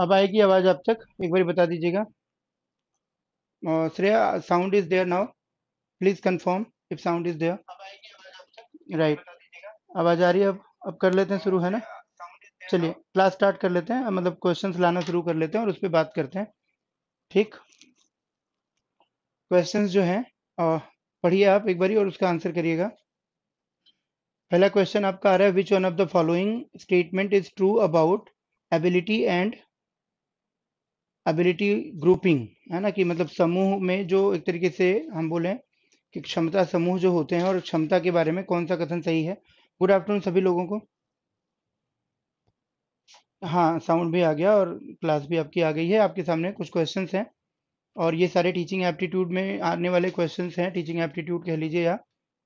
अब आएगी आवाज़ आप तक एक बार बता दीजिएगा Shreya sound is there now please confirm if sound is there right आवाज़ आ रही है अब अब कर लेते हैं शुरू है ना चलिए क्लास स्टार्ट कर लेते हैं मतलब क्वेश्चन लाना शुरू कर लेते हैं और उस पर बात करते हैं ठीक क्वेश्चंस जो हैं पढ़िए आप एक बारी और उसका आंसर करिएगा पहला क्वेश्चन आपका आ रहा है which one of the following statement is true about ability and ability grouping है ना कि मतलब समूह में जो एक तरीके से हम बोलें कि क्षमता समूह जो होते हैं और क्षमता के बारे में कौन सा कथन सही है गुड आफ्टरनून सभी लोगों को हाँ साउंड भी आ गया और क्लास भी आपकी आ गई है आपके सामने कुछ क्वेश्चंस हैं और ये सारे टीचिंग एप्टीट्यूड में आने वाले क्वेश्चंस हैं टीचिंग एप्टीट्यूड कह लीजिए या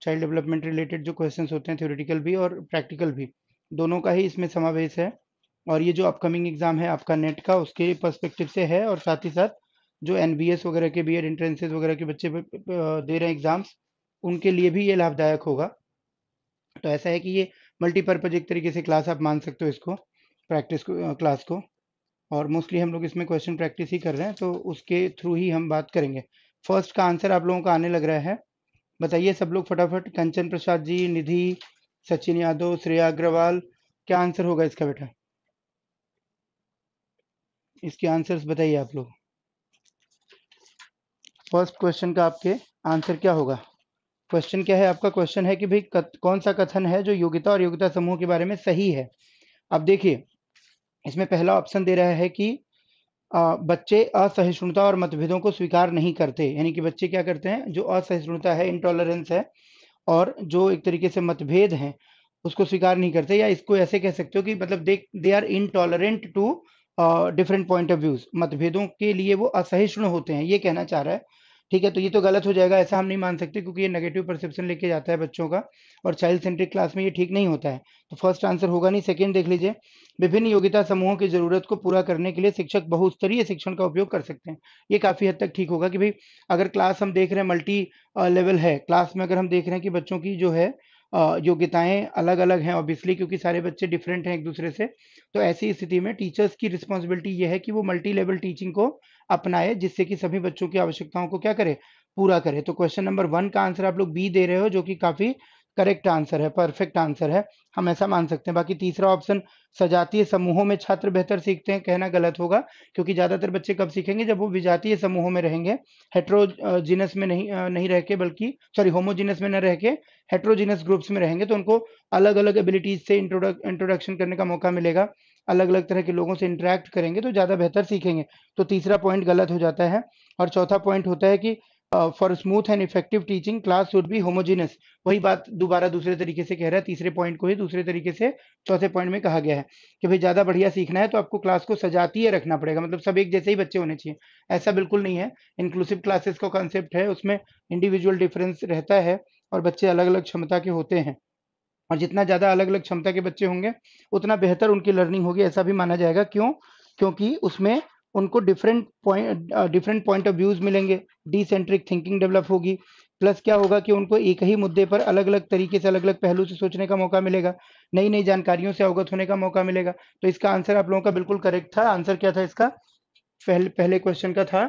चाइल्ड डेवलपमेंट रिलेटेड जो क्वेश्चंस होते हैं थ्योरेटिकल भी और प्रैक्टिकल भी दोनों का ही इसमें समावेश है और ये जो अपकमिंग एग्ज़ाम है आपका नेट का उसके पर्सपेक्टिव से है और साथ ही साथ जो एन वगैरह के बी एड एंट्रेंसेज वगैरह के बच्चे दे रहे हैं एग्ज़ाम्स उनके लिए भी ये लाभदायक होगा तो ऐसा है कि ये मल्टीपर्पज एक तरीके से क्लास आप मान सकते हो इसको प्रैक्टिस को क्लास को और मोस्टली हम लोग इसमें क्वेश्चन प्रैक्टिस ही कर रहे हैं तो उसके थ्रू ही हम बात करेंगे फर्स्ट का आंसर आप लोगों का आने लग रहा है बताइए सब लोग फटाफट कंचन प्रसाद जी निधि सचिन यादव श्रेया अग्रवाल क्या आंसर होगा इसका बेटा इसके आंसर्स बताइए आप लोग फर्स्ट क्वेश्चन का आपके आंसर क्या होगा क्वेश्चन क्या है आपका क्वेश्चन है कि भाई कौन सा कथन है जो योग्यता और योग्यता समूह के बारे में सही है अब देखिए इसमें पहला ऑप्शन दे रहा है कि आ, बच्चे असहिष्णुता और मतभेदों को स्वीकार नहीं करते यानी कि बच्चे क्या करते हैं जो असहिष्णुता है इनटॉलरेंस है और जो एक तरीके से मतभेद हैं उसको स्वीकार नहीं करते या इसको ऐसे कह सकते हो कि मतलब they they are intolerant to different point of views मतभेदों के लिए वो असहिष्णु होते हैं ये कहना चाह रहा है ठीक है तो ये तो गलत हो जाएगा ऐसा हम नहीं मान सकते क्योंकि ये नेगेटिव परसेप्शन लेके जाता है बच्चों का और चाइल्ड सेंट्रिक क्लास में ये ठीक नहीं होता है तो फर्स्ट आंसर होगा नहीं सेकेंड देख लीजिए विभिन्न योग्यता समूहों की जरूरत को पूरा करने के लिए शिक्षक बहुस्तरीय शिक्षण का उपयोग कर सकते हैं ये काफ़ी हद तक ठीक होगा कि भाई अगर क्लास हम देख रहे हैं मल्टी लेवल है क्लास में अगर हम देख रहे हैं कि बच्चों की जो है योग्यताएं अलग अलग हैं ऑब्वियसली क्योंकि सारे बच्चे डिफरेंट हैं एक दूसरे से तो ऐसी स्थिति में टीचर्स की रिस्पॉन्सिबिलिटी ये है कि वो मल्टी लेवल टीचिंग को अपनाए जिससे कि सभी बच्चों की आवश्यकताओं को क्या करे पूरा करे तो क्वेश्चन नंबर वन का आंसर आप लोग बी दे रहे हो जो कि काफी करेक्ट आंसर है परफेक्ट आंसर है हम ऐसा मान सकते हैं बाकी तीसरा ऑप्शन सजातीय समूहों में छात्र बेहतर सीखते हैं कहना गलत होगा क्योंकि ज़्यादातर बच्चे कब सीखेंगे जब वो विजातीय समूहों में रहेंगे हेट्रोजिनस में नहीं नहीं रह के बल्कि सॉरी होमोजिनस में न रह के हेट्रोजिनस ग्रुप्स में रहेंगे तो उनको अलग अलग एबिलिटीज से इंट्रोडक्शन करने का मौका मिलेगा अलग अलग तरह के लोगों से इंटरेक्ट करेंगे तो ज़्यादा बेहतर सीखेंगे तो तीसरा पॉइंट गलत हो जाता है और चौथा पॉइंट होता है कि for smooth and effective teaching class should be homogeneous वही बात दोबारा दूसरे तरीके से कह रहा है तीसरे पॉइंट को ही दूसरे तरीके से चौथे पॉइंट में कहा गया है कि भाई ज़्यादा बढ़िया सीखना है तो आपको क्लास को सजाती है रखना पड़ेगा मतलब सब एक जैसे ही बच्चे होने चाहिए ऐसा बिल्कुल नहीं है इंक्लूसिव क्लासेस का कॉन्सेप्ट है उसमें इंडिविजुअल डिफरेंस रहता है और बच्चे अलग अलग क्षमता के होते हैं और जितना ज़्यादा अलग अलग क्षमता के बच्चे होंगे उतना बेहतर उनकी लर्निंग होगी ऐसा भी माना जाएगा क्यों क्योंकि उसमें उनको different point different point of views मिलेंगे डिसेंट्रिक थिंकिंग डेवलप होगी प्लस क्या होगा कि उनको एक ही मुद्दे पर अलग अलग तरीके से अलग अलग पहलू से सोचने का मौका मिलेगा नई नई जानकारियों से अवगत होने का मौका मिलेगा तो इसका आंसर आप लोगों का बिल्कुल करेक्ट था आंसर क्या था इसका पहले पहले क्वेश्चन का था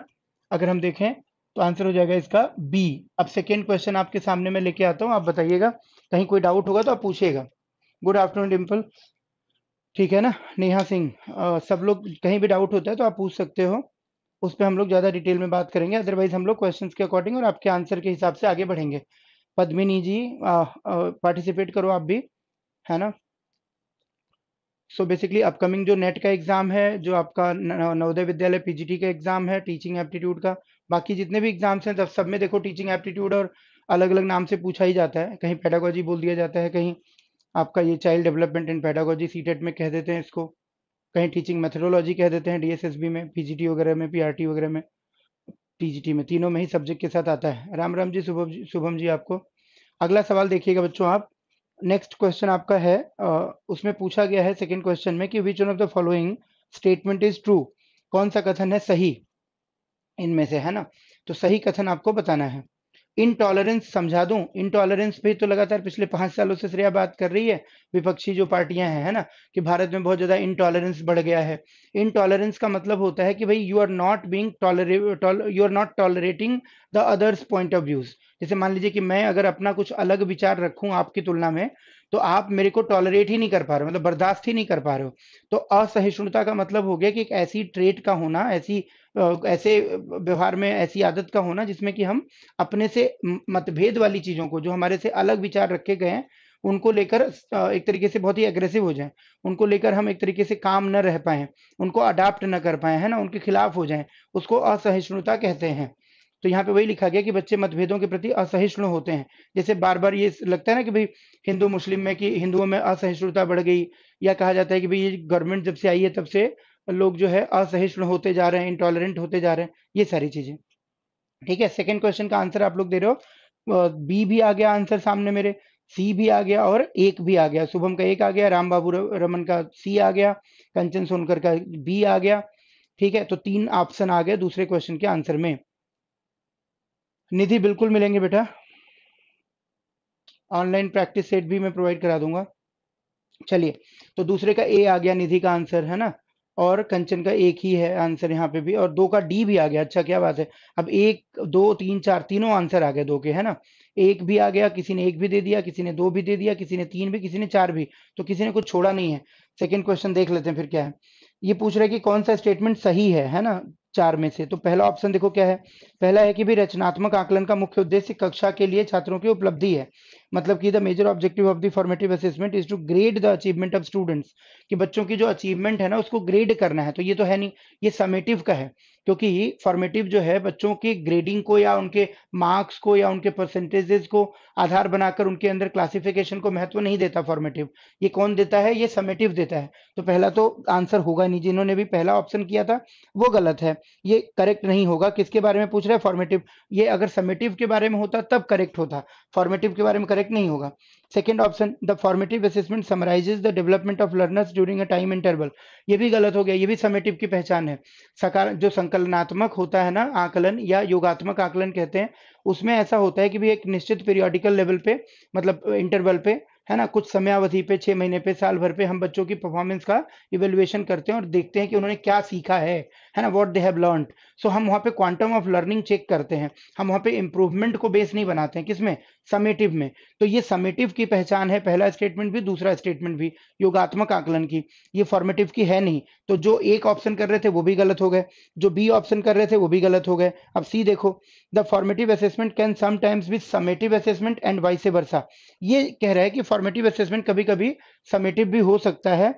अगर हम देखें तो आंसर हो जाएगा इसका बी अब सेकेंड क्वेश्चन आपके सामने में लेके आता हूँ आप बताइएगा कहीं कोई डाउट होगा तो आप पूछिएगा गुड आफ्टरनून डिम्पल ठीक है ना नेहा सिंह सब लोग कहीं भी डाउट होता है तो आप पूछ सकते हो उस पर हम लोग ज़्यादा डिटेल में बात करेंगे अदरवाइज हम लोग क्वेश्चंस के अकॉर्डिंग और आपके आंसर के हिसाब से आगे बढ़ेंगे पद्मिनी जी पार्टिसिपेट करो आप भी है ना सो बेसिकली अपकमिंग जो नेट का एग्ज़ाम है जो आपका नवोदय विद्यालय पीजीटी का एग्ज़ाम है टीचिंग एप्टीट्यूड का बाकी जितने भी एग्ज़ाम्स हैं सब में देखो टीचिंग एप्टीट्यूड और अलग अलग नाम से पूछा ही जाता है कहीं पैडागोजी बोल दिया जाता है कहीं आपका ये child development and pedagogy C में कह देते हैं इसको कहीं टीचिंग मेथडोलॉजी कह देते हैं डीएसएसबी में पीजीटी वगैरह में पी वगैरह में टी में तीनों में ही सब्जेक्ट के साथ आता है राम राम जी शुभम जी शुभम जी आपको अगला सवाल देखिएगा बच्चों आप नेक्स्ट क्वेश्चन आपका है आ, उसमें पूछा गया है सेकेंड क्वेश्चन में कि which one of the following statement is true कौन सा कथन है सही इनमें से है ना तो सही कथन आपको बताना है इनटॉलरेंस समझा दूं इनटॉलरेंस पे तो लगातार पिछले पांच सालों से श्रेया बात कर रही है विपक्षी जो पार्टियां हैं है ना कि भारत में बहुत ज्यादा इनटॉलरेंस बढ़ गया है इनटॉलरेंस का मतलब होता है कि भाई you are not being you are not tolerating the others point of views जैसे मान लीजिए कि मैं अगर अपना कुछ अलग विचार रखूं आपकी तुलना में तो आप मेरे को टॉलरेट ही नहीं कर पा रहे हो मतलब बर्दाश्त ही नहीं कर पा रहे हो तो असहिष्णुता का मतलब हो गया कि एक ऐसी ट्रेट का होना ऐसी ऐसे व्यवहार में ऐसी आदत का होना जिसमें कि हम अपने से मतभेद वाली चीज़ों को जो हमारे से अलग विचार रखे गए हैं उनको लेकर एक तरीके से बहुत ही एग्रेसिव हो जाएं उनको लेकर हम एक तरीके से काम न रह पाए उनको अडाप्ट न कर पाए है ना उनके खिलाफ हो जाएं उसको असहिष्णुता कहते हैं तो यहाँ पे वही लिखा गया कि बच्चे मतभेदों के प्रति असहिष्णु होते हैं जैसे बार बार ये लगता है ना कि भाई हिंदू मुस्लिम में कि हिंदुओं में असहिष्णुता बढ़ गई या कहा जाता है कि भाई ये गवर्नमेंट जब से आई है तब से लोग जो है असहिष्णु होते जा रहे हैं इंटॉलरेंट होते जा रहे हैं ये सारी चीजें ठीक है सेकेंड क्वेश्चन का आंसर आप लोग दे रहे हो बी भी आ गया आंसर सामने मेरे सी भी आ गया और एक भी आ गया शुभम का एक आ गया राम बाबू रमन का सी आ गया कंचन सोनकर का बी आ गया ठीक है तो तीन ऑप्शन आ गए दूसरे क्वेश्चन के आंसर में निधि बिल्कुल मिलेंगे बेटा ऑनलाइन प्रैक्टिस सेट भी मैं प्रोवाइड करा दूंगा चलिए तो दूसरे का ए आ गया निधि का आंसर है ना और कंचन का एक ही है आंसर यहाँ पे भी और दो का डी भी आ गया अच्छा क्या बात है अब एक दो तीन चार तीनों आंसर आ गए दो के है ना एक भी आ गया किसी ने एक भी दे दिया किसी ने दो भी दे दिया किसी ने तीन भी किसी ने चार भी तो किसी ने कुछ छोड़ा नहीं है सेकेंड क्वेश्चन देख लेते हैं फिर क्या है ये पूछ रहे कि कौन सा स्टेटमेंट सही है है ना चार में से तो पहला ऑप्शन देखो क्या है पहला है कि भी रचनात्मक आकलन का मुख्य उद्देश्य कक्षा के लिए छात्रों की उपलब्धि है मतलब कि the major objective of the formative assessment is to grade the achievement of students कि बच्चों की जो अचीवमेंट है ना उसको ग्रेड करना है तो ये तो है नहीं ये समेटिव का है क्योंकि फॉर्मेटिव जो है बच्चों की ग्रेडिंग को या उनके मार्क्स को या उनके परसेंटेजेस को आधार बनाकर उनके अंदर क्लासिफिकेशन को महत्व नहीं देता फॉर्मेटिव ये कौन देता है ये समेटिव देता है तो पहला तो आंसर होगा नहीं जिन्होंने भी पहला ऑप्शन किया था वो गलत है ये करेक्ट नहीं होगा किसके बारे में पूछ रहे हैं फॉर्मेटिव ये अगर समेटिव के बारे में होता तब करेक्ट होता फॉर्मेटिव के बारे में करेक्ट नहीं होगा second option the formative assessment summarises the development of learners during a time interval ये भी गलत हो गया ये भी समेटिव की पहचान है सकार जो संकलनात्मक होता है ना आकलन या योगात्मक आकलन कहते हैं उसमें ऐसा होता है कि भी एक निश्चित पीरियोडिकल लेवल पे मतलब इंटरवल पे है ना कुछ समयावधि पे छह महीने पे साल भर पे हम बच्चों की परफॉर्मेंस का इवेल्युएशन करते हैं और देखते हैं कि उन्होंने क्या सीखा है है ना what they have learn so हम वहाँ पे क्वांटम ऑफ लर्निंग चेक करते हैं हम वहाँ पे इंप्रूवमेंट को बेस नहीं बनाते हैं किसमें समेटिव में तो ये समेटिव की पहचान है पहला स्टेटमेंट भी दूसरा स्टेटमेंट भी योगात्मक आकलन की ये फॉर्मेटिव की है नहीं तो जो एक ऑप्शन कर रहे थे वो भी गलत हो गए जो बी ऑप्शन कर रहे थे वो भी गलत हो गए अब सी देखो the formative assessment can sometimes with summative assessment and vice versa ये कह रहा है कि फॉर्मेटिव असेसमेंट कभी कभी समेटिव भी हो सकता है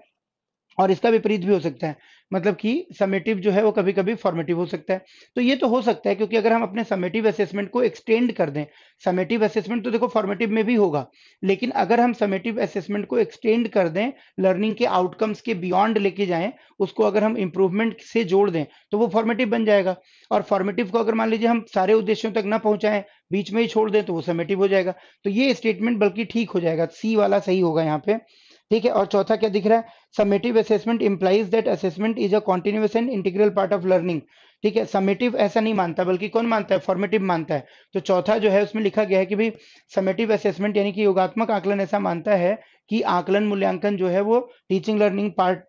और इसका विपरीत भी हो सकता है मतलब कि समेटिव जो है वो कभी कभी फॉर्मेटिव हो सकता है तो ये तो हो सकता है क्योंकि अगर हम अपने समेटिव असेसमेंट को एक्सटेंड कर दें समेटिव असेसमेंट तो देखो फॉर्मेटिव में भी होगा लेकिन अगर हम समेटिव असेसमेंट को एक्सटेंड कर दें लर्निंग के आउटकम्स के बियॉन्ड लेके जाएं उसको अगर हम इंप्रूवमेंट से जोड़ दें तो वो फॉर्मेटिव बन जाएगा और फॉर्मेटिव को अगर मान लीजिए हम सारे उद्देश्यों तक ना पहुंचाएं बीच में ही छोड़ दें तो वो समेटिव हो जाएगा तो ये स्टेटमेंट बल्कि ठीक हो जाएगा सी वाला सही होगा यहाँ पे ठीक है और चौथा क्या दिख रहा है summative assessment implies that assessment is a continuous and integral part of learning ठीक है समेटिव ऐसा नहीं मानता बल्कि कौन मानता है फॉर्मेटिव मानता है तो चौथा जो है उसमें लिखा गया है कि भाई समेटिव असेसमेंट यानी कि योगात्मक आकलन ऐसा मानता है कि आकलन मूल्यांकन जो है वो टीचिंग लर्निंग पार्ट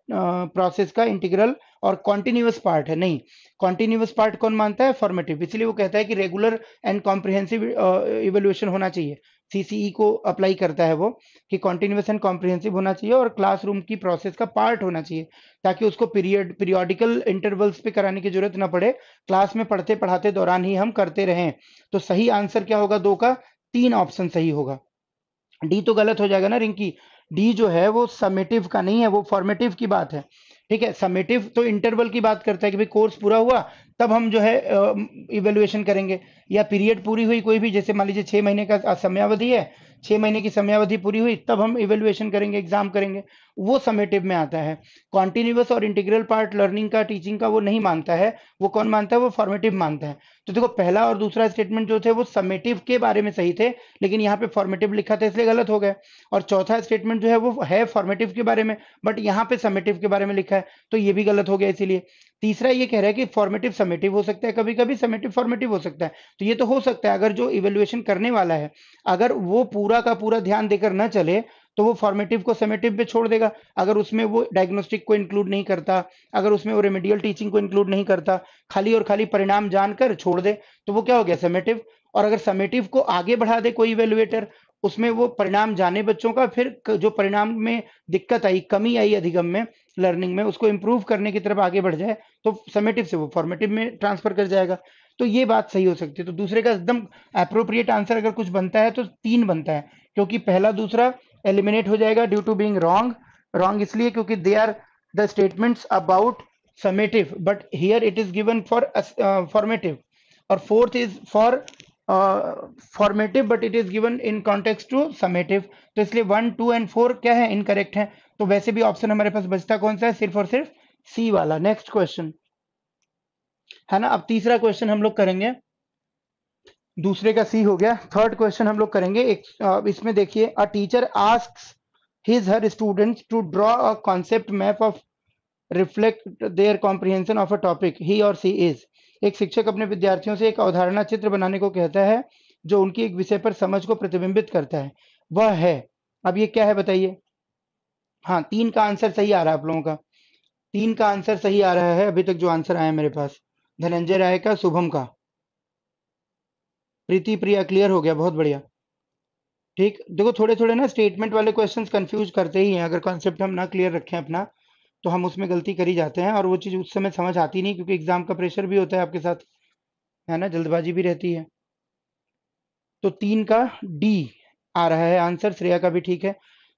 प्रोसेस का इंटीग्रल और कॉन्टिन्यूस पार्ट है नहीं कॉन्टिन्यूस पार्ट कौन मानता है फॉर्मेटिव इसलिए वो कहता है कि रेगुलर एंड कॉम्प्रिहेंसिव इवोल्यूशन होना चाहिए सीसीई e को अप्लाई करता है वो कि कॉन्टिन्यूस एंड कॉम्प्रिहेंसिव होना चाहिए और क्लासरूम की प्रोसेस का पार्ट होना चाहिए ताकि उसको पीरियड पीरियोडिकल इंटरवल्स पे कराने की जरूरत ना पड़े क्लास में पढ़ते पढ़ाते दौरान ही हम करते रहें तो सही आंसर क्या होगा दो का तीन ऑप्शन सही होगा डी तो गलत हो जाएगा ना रिंकी डी जो है वो समेटिव का नहीं है वो फॉर्मेटिव की बात है ठीक है समेटिव तो इंटरवल की बात करता है कि भाई कोर्स पूरा हुआ तब हम जो है इवेल्युएशन करेंगे या पीरियड पूरी हुई कोई भी जैसे मान लीजिए छह महीने का समयावधि है छह महीने की समयावधि पूरी हुई तब हम इवेल्युएशन करेंगे एग्जाम करेंगे वो समेटिव में आता है कॉन्टिन्यूस और इंटीग्रल पार्ट लर्निंग का टीचिंग का वो नहीं मानता है वो कौन मानता है वो फॉर्मेटिव मानता है तो देखो पहला और दूसरा स्टेटमेंट जो थे वो समेटिव के बारे में सही थे लेकिन यहाँ पे फॉर्मेटिव लिखा था इसलिए गलत हो गया और चौथा स्टेटमेंट जो है वो है फॉर्मेटिव के बारे में बट यहाँ पे समेटिव के बारे में लिखा है तो ये भी गलत हो गया इसीलिए तीसरा ये कह रहा है कि फॉर्मेटिव समेटिव हो सकता है कभी कभी समेटिव फॉर्मेटिव हो सकता है तो ये तो हो सकता है अगर जो इवेल्युएशन करने वाला है अगर वो पूरा का पूरा ध्यान देकर ना चले तो वो फॉर्मेटिव को समेटिव पे छोड़ देगा अगर उसमें वो डायग्नोस्टिक को इंक्लूड नहीं करता अगर उसमें वो रेमेडियल टीचिंग को इंक्लूड नहीं करता खाली और खाली परिणाम जानकर छोड़ दे तो वो क्या हो गया समेटिव और अगर समेटिव को आगे बढ़ा दे कोई इवेल्युएटर उसमें वो परिणाम जाने बच्चों का फिर जो परिणाम में दिक्कत आई कमी आई अधिगम में लर्निंग में उसको इम्प्रूव करने की तरफ आगे बढ़ जाए तो समेटिव से वो फॉर्मेटिव में ट्रांसफर कर जाएगा तो ये बात सही हो सकती है तो दूसरे का एकदम अप्रोप्रिएट आंसर अगर कुछ बनता है तो तीन बनता है क्योंकि पहला दूसरा एलिमिनेट हो जाएगा due to being wrong wrong इसलिए क्योंकि they are the statements about summative but here it is given for formative और fourth is for formative but it is given in context to summative तो इसलिए one two and four क्या है incorrect है तो वैसे भी ऑप्शन हमारे पास बचता कौन सा है सिर्फ और सिर्फ सी वाला नेक्स्ट क्वेश्चन है ना अब तीसरा क्वेश्चन हम लोग करेंगे दूसरे का सी हो गया थर्ड क्वेश्चन हम लोग करेंगे एक इसमें देखिए a teacher ask his her students to draw a concept map of reflect their comprehension of a topic ही और सी इज एक शिक्षक अपने विद्यार्थियों से एक अवधारणा चित्र बनाने को कहता है जो उनकी एक विषय पर समझ को प्रतिबिंबित करता है वह है अब ये क्या है बताइए हाँ तीन का आंसर सही आ रहा है आप लोगों का तीन का आंसर सही आ रहा है अभी तक जो आंसर आया मेरे पास धनंजय राय का शुभम का प्रीति प्रिया क्लियर हो गया बहुत बढ़िया ठीक देखो थोड़े थोड़े ना स्टेटमेंट वाले क्वेश्चंस कंफ्यूज करते ही हैं अगर कॉन्सेप्ट हम ना क्लियर रखें अपना तो हम उसमें गलती कर ही जाते हैं और वो चीज़ उस समय समझ आती नहीं क्योंकि एग्जाम का प्रेशर भी होता है आपके साथ है ना जल्दबाजी भी रहती है तो तीन का डी आ रहा है आंसर श्रेया का भी ठीक है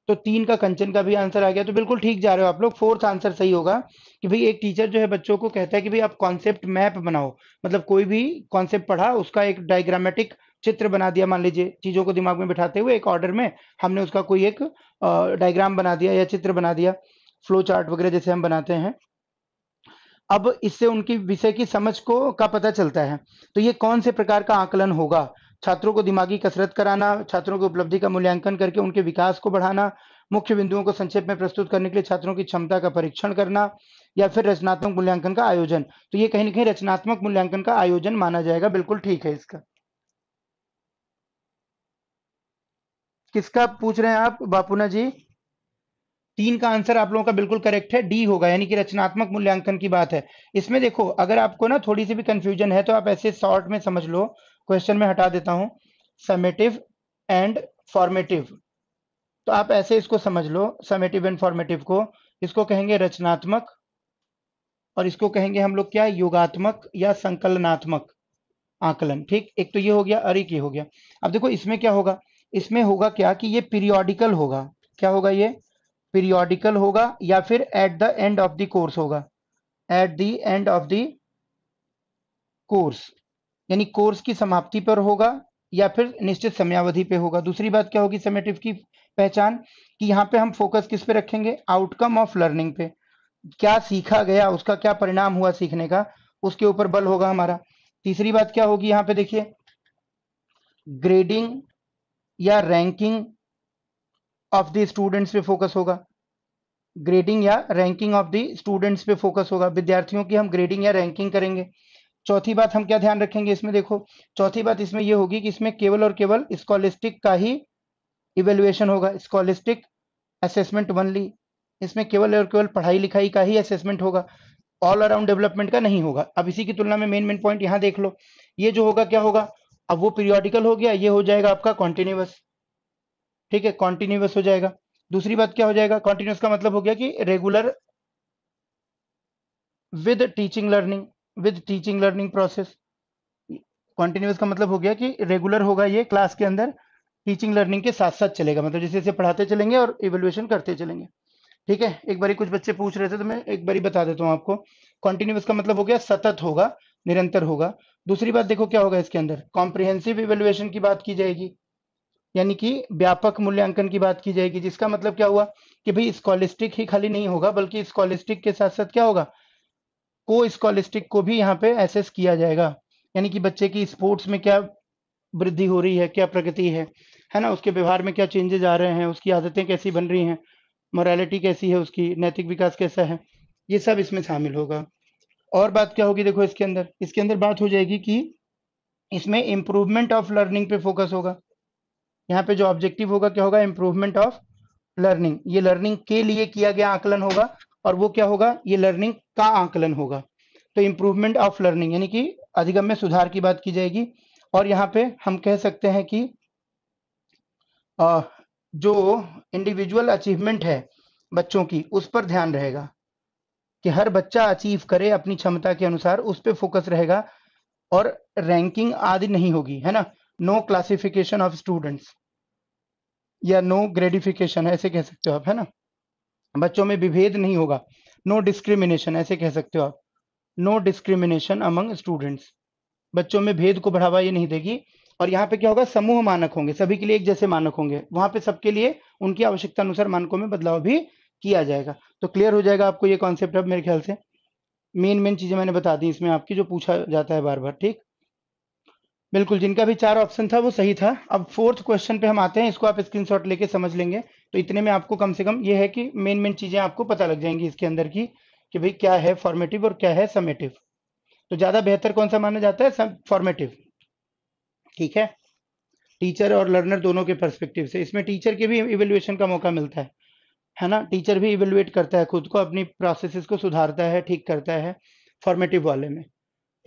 तो तीन का कंचन का भी आंसर आ गया तो बिल्कुल ठीक जा रहे हो आप लोग फोर्थ आंसर सही होगा कि भाई एक टीचर जो है बच्चों को कहता है कि भाई आप कॉन्सेप्ट मैप बनाओ मतलब कोई भी कॉन्सेप्ट पढ़ा उसका एक डायग्रामेटिक चित्र बना दिया मान लीजिए चीजों को दिमाग में बिठाते हुए एक ऑर्डर में हमने उसका कोई एक डायग्राम बना दिया या चित्र बना दिया फ्लो चार्ट वगैरह जैसे हम बनाते हैं अब इससे उनकी विषय की समझ को का पता चलता है तो ये कौन से प्रकार का आकलन होगा छात्रों को दिमागी कसरत कराना छात्रों की उपलब्धि का मूल्यांकन करके उनके विकास को बढ़ाना मुख्य बिंदुओं को संक्षेप में प्रस्तुत करने के लिए छात्रों की क्षमता का परीक्षण करना या फिर रचनात्मक मूल्यांकन का आयोजन तो ये कहीं ना कहीं रचनात्मक मूल्यांकन का आयोजन माना जाएगा बिल्कुल ठीक है इसका किसका पूछ रहे हैं आप बापूना जी तीन का आंसर आप लोगों का बिल्कुल करेक्ट है डी होगा यानी कि रचनात्मक मूल्यांकन की बात है इसमें देखो अगर आपको ना थोड़ी सी भी कंफ्यूजन है तो आप ऐसे शॉर्ट में समझ लो क्वेश्चन में हटा देता हूं समेटिव एंड फॉर्मेटिव तो आप ऐसे इसको समझ लो समेटिव एंड फॉर्मेटिव को इसको कहेंगे रचनात्मक और इसको कहेंगे हम लोग क्या योगात्मक या संकलनात्मक आकलन ठीक एक तो ये हो गया और ये हो गया अब देखो इसमें क्या होगा इसमें होगा क्या कि ये पीरियोडिकल होगा क्या होगा ये पीरियोडिकल होगा या फिर at the end of the course होगा at the end of the course यानी कोर्स की समाप्ति पर होगा या फिर निश्चित समयावधि पे होगा दूसरी बात क्या होगी समेटिव की पहचान कि यहाँ पे हम फोकस किस पे रखेंगे आउटकम ऑफ लर्निंग पे क्या सीखा गया उसका क्या परिणाम हुआ सीखने का उसके ऊपर बल होगा हमारा तीसरी बात क्या होगी यहाँ पे देखिए ग्रेडिंग या रैंकिंग ऑफ द स्टूडेंट्स पे फोकस होगा ग्रेडिंग या रैंकिंग ऑफ द स्टूडेंट्स पे फोकस होगा विद्यार्थियों की हम ग्रेडिंग या रैंकिंग करेंगे चौथी बात हम क्या ध्यान रखेंगे इसमें देखो चौथी बात इसमें यह होगी कि इसमें केवल और केवल स्कॉलिस्टिक का ही इवेल्युएशन होगा स्कॉलिस्टिक असेसमेंट वनली इसमें केवल और केवल पढ़ाई लिखाई का ही असेसमेंट होगा ऑल अराउंड डेवलपमेंट का नहीं होगा अब इसी की तुलना में मेन मेन पॉइंट यहाँ देख लो ये जो होगा क्या होगा अब वो पीरियोडिकल हो गया ये हो जाएगा आपका कॉन्टिन्यूस ठीक है कॉन्टिन्यूस हो जाएगा दूसरी बात क्या हो जाएगा कॉन्टिन्यूस का मतलब हो गया कि regular with teaching learning with teaching learning process continuous का मतलब हो गया कि रेगुलर होगा ये क्लास के अंदर टीचिंग लर्निंग के साथ साथ चलेगा मतलब जैसे जैसे पढ़ाते चलेंगे और इवेल्युएशन करते चलेंगे ठीक है एक बारी कुछ बच्चे पूछ रहे थे तो मैं एक बारी बता देता हूँ आपको कॉन्टिन्यूस का मतलब हो गया सतत होगा निरंतर होगा दूसरी बात देखो क्या होगा इसके अंदर कॉम्प्रिहेंसिव इवेल्युएशन की बात की जाएगी यानी कि व्यापक मूल्यांकन की बात की जाएगी जिसका मतलब क्या हुआ कि भाई स्कॉलिस्टिक ही खाली नहीं होगा बल्कि स्कॉलिस्टिक के साथ साथ क्या होगा को स्कॉलिस्टिक को भी यहाँ पे एसेस किया जाएगा यानी कि बच्चे की स्पोर्ट्स में क्या वृद्धि हो रही है क्या प्रगति है है ना उसके व्यवहार में क्या चेंजेज आ रहे हैं उसकी आदतें कैसी बन रही हैं मोरालिटी कैसी है उसकी नैतिक विकास कैसा है ये सब इसमें शामिल होगा और बात क्या होगी देखो इसके अंदर इसके अंदर बात हो जाएगी कि इसमें इम्प्रूवमेंट ऑफ लर्निंग पे फोकस होगा यहाँ पे जो ऑब्जेक्टिव होगा क्या होगा इम्प्रूवमेंट ऑफ लर्निंग ये लर्निंग के लिए किया गया आकलन होगा और वो क्या होगा ये लर्निंग का आंकलन होगा तो इम्प्रूवमेंट ऑफ लर्निंग यानी कि अधिगम में सुधार की बात की जाएगी और यहाँ पे हम कह सकते हैं कि आ, जो इंडिविजुअल अचीवमेंट है बच्चों की उस पर ध्यान रहेगा कि हर बच्चा अचीव करे अपनी क्षमता के अनुसार उस पर फोकस रहेगा और रैंकिंग आदि नहीं होगी है ना नो क्लासिफिकेशन ऑफ स्टूडेंट्स या नो ग्रेडिफिकेशन ऐसे कह सकते हो आप है ना बच्चों में विभेद नहीं होगा नो डिस्क्रिमिनेशन ऐसे कह सकते हो आप नो डिस्क्रिमिनेशन अमंग स्टूडेंट्स बच्चों में भेद को बढ़ावा ये नहीं देगी और यहाँ पे क्या होगा समूह मानक होंगे सभी के लिए एक जैसे मानक होंगे वहां पे सबके लिए उनकी आवश्यकता अनुसार मानकों में बदलाव भी किया जाएगा तो क्लियर हो जाएगा आपको ये कॉन्सेप्ट अब मेरे ख्याल से मेन मेन चीजें मैंने बता दी इसमें आपकी जो पूछा जाता है बार बार ठीक बिल्कुल जिनका भी चार ऑप्शन था वो सही था अब फोर्थ क्वेश्चन पे हम आते हैं इसको आप स्क्रीनशॉट लेके समझ लेंगे तो इतने में आपको कम से कम ये है कि मेन मेन चीज़ें आपको पता लग जाएंगी इसके अंदर की कि भाई क्या है फॉर्मेटिव और क्या है समेटिव तो ज़्यादा बेहतर कौन सा माना जाता है फॉर्मेटिव ठीक है टीचर और लर्नर दोनों के परस्पेक्टिव से इसमें टीचर के भी इवेल्युएशन का मौका मिलता है है ना टीचर भी इवेल्युएट करता है खुद को अपनी प्रोसेसेस को सुधारता है ठीक करता है फॉर्मेटिव वाले में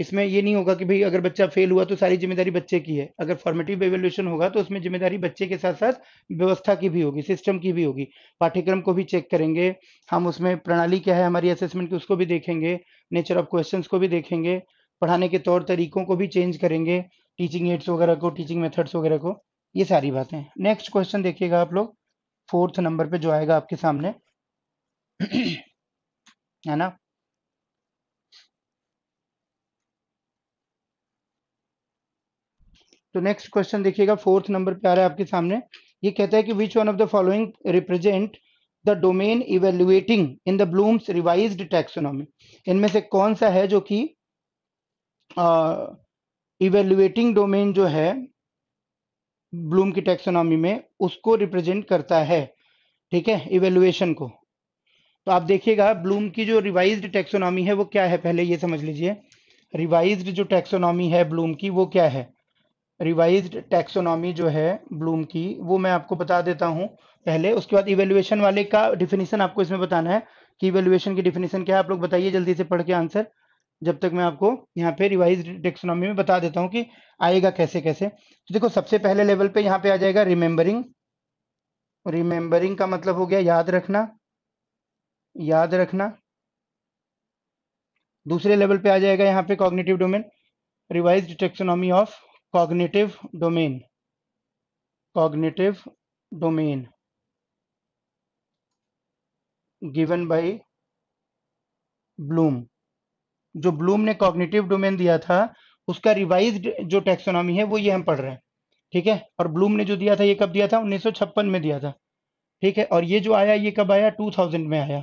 इसमें ये नहीं होगा कि भाई अगर बच्चा फेल हुआ तो सारी जिम्मेदारी बच्चे की है अगर फॉर्मेटिव एवेल्युएशन होगा तो उसमें जिम्मेदारी बच्चे के साथ साथ व्यवस्था की भी होगी सिस्टम की भी होगी पाठ्यक्रम को भी चेक करेंगे हम उसमें प्रणाली क्या है हमारी असेसमेंट की उसको भी देखेंगे नेचर ऑफ क्वेश्चन को भी देखेंगे पढ़ाने के तौर तरीकों को भी चेंज करेंगे टीचिंग एड्स वगैरह को टीचिंग मेथड्स वगैरह को ये सारी बातें नेक्स्ट क्वेश्चन देखिएगा आप लोग फोर्थ नंबर पे जो आएगा आपके सामने है ना तो नेक्स्ट क्वेश्चन देखिएगा फोर्थ नंबर पे आ रहा है आपके सामने ये कहता है कि which one of the following represent the domain evaluating in the Bloom's revise taxonomy इनमें से कौन सा है जो कि इवेल्युएटिंग डोमेन जो है ब्लूम की टैक्सोनॉमी में उसको रिप्रेजेंट करता है ठीक है इवेल्युएशन को तो आप देखिएगा ब्लूम की जो रिवाइज टैक्सोनॉमी है वो क्या है पहले ये समझ लीजिए रिवाइज्ड जो टैक्सोनॉमी है ब्लूम की वो क्या है रिवाइज्ड टैक्सोनॉमी जो है ब्लूम की वो मैं आपको बता देता हूँ पहले उसके बाद इवेल्युएशन वाले का डिफिनेशन आपको इसमें बताना है कि इवेल्युएशन की डिफिनेशन क्या है आप लोग बताइए जल्दी से पढ़ के आंसर जब तक मैं आपको यहाँ पे रिवाइज टेक्सोनॉमी में बता देता हूँ कि आएगा कैसे कैसे तो देखो सबसे पहले लेवल पे यहाँ पे आ जाएगा रिमेम्बरिंग रिमेम्बरिंग का मतलब हो गया याद रखना याद रखना दूसरे लेवल पे आ जाएगा यहाँ पे cognitive domain revise taxonomy of cognitive domain cognitive domain given by Bloom जो ब्लूम ने कॉग्निटिव डोमेन दिया था उसका रिवाइज्ड जो टेक्सोनॉमी है वो ये हम पढ़ रहे हैं ठीक है और ब्लूम ने जो दिया था ये कब दिया था 1956 में दिया था ठीक है और ये जो आया ये कब आया 2000 में आया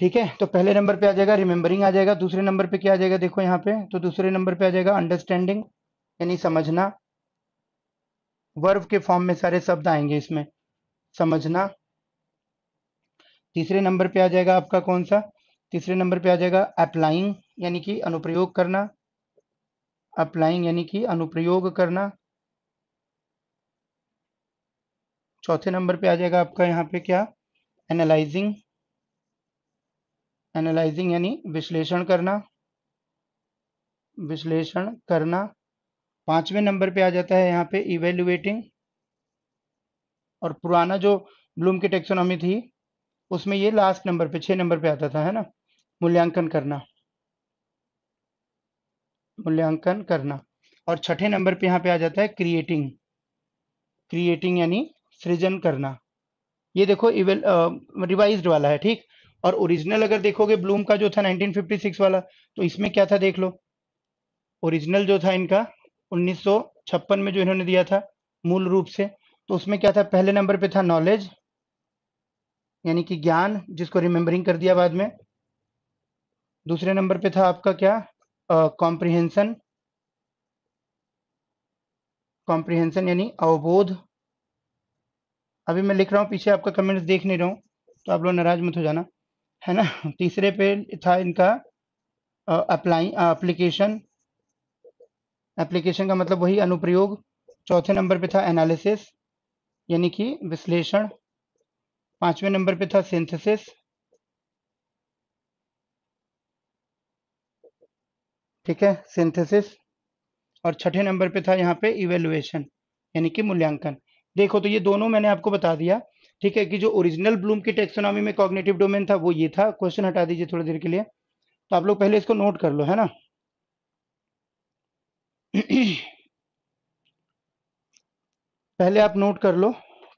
ठीक है तो पहले नंबर पे आ जाएगा रिमेंबरिंग आ जाएगा दूसरे नंबर पे क्या आ जाएगा देखो यहाँ पे तो दूसरे नंबर पे आ जाएगा अंडरस्टैंडिंग यानी समझना वर्व के फॉर्म में सारे शब्द आएंगे इसमें समझना तीसरे नंबर पे आ जाएगा आपका कौन सा तीसरे नंबर पे आ जाएगा अप्लाइंग यानी कि अनुप्रयोग करना अप्लाइंग यानी कि अनुप्रयोग करना चौथे नंबर पे आ जाएगा आपका यहाँ पे क्या एनालाइजिंग एनालाइजिंग यानी विश्लेषण करना विश्लेषण करना पांचवें नंबर पे आ जाता है यहाँ पे इवेल्युएटिंग और पुराना जो ब्लूम की टेक्सोनॉमी थी उसमें ये लास्ट नंबर पे छह नंबर पे आता था है ना मूल्यांकन करना मूल्यांकन करना और छठे नंबर पे यहाँ पे आ जाता है क्रिएटिंग क्रिएटिंग यानी सृजन करना ये देखो इवेल रिवाइज वाला है ठीक और ओरिजिनल अगर देखोगे ब्लूम का जो था 1956 वाला तो इसमें क्या था देख लो ओरिजिनल जो था इनका उन्नीस में जो इन्होंने दिया था मूल रूप से तो उसमें क्या था पहले नंबर पे था नॉलेज यानी कि ज्ञान जिसको रिमेम्बरिंग कर दिया बाद में दूसरे नंबर पे था आपका क्या कॉम्प्रिहेंसन कॉम्प्रिहेंसन यानी अवबोध अभी मैं लिख रहा हूँ पीछे आपका कमेंट्स देख नहीं रहा हूँ तो आप लोग नाराज मत हो जाना है ना तीसरे पे था इनका अप्लाई अप्लीकेशन एप्लीकेशन का मतलब वही अनुप्रयोग चौथे नंबर पे था एनालिसिस यानी कि विश्लेषण पांचवें नंबर पे था सिंथेसिस ठीक है सिंथेसिस और छठे नंबर पे था यहाँ पे इवेल्युएशन यानी कि मूल्यांकन देखो तो ये दोनों मैंने आपको बता दिया ठीक है कि जो ओरिजिनल ब्लूम की टेक्सोनॉमी में कॉग्नेटिव डोमेन था वो ये था क्वेश्चन हटा दीजिए थोड़ी देर के लिए तो आप लोग पहले इसको नोट कर लो है ना पहले आप नोट कर लो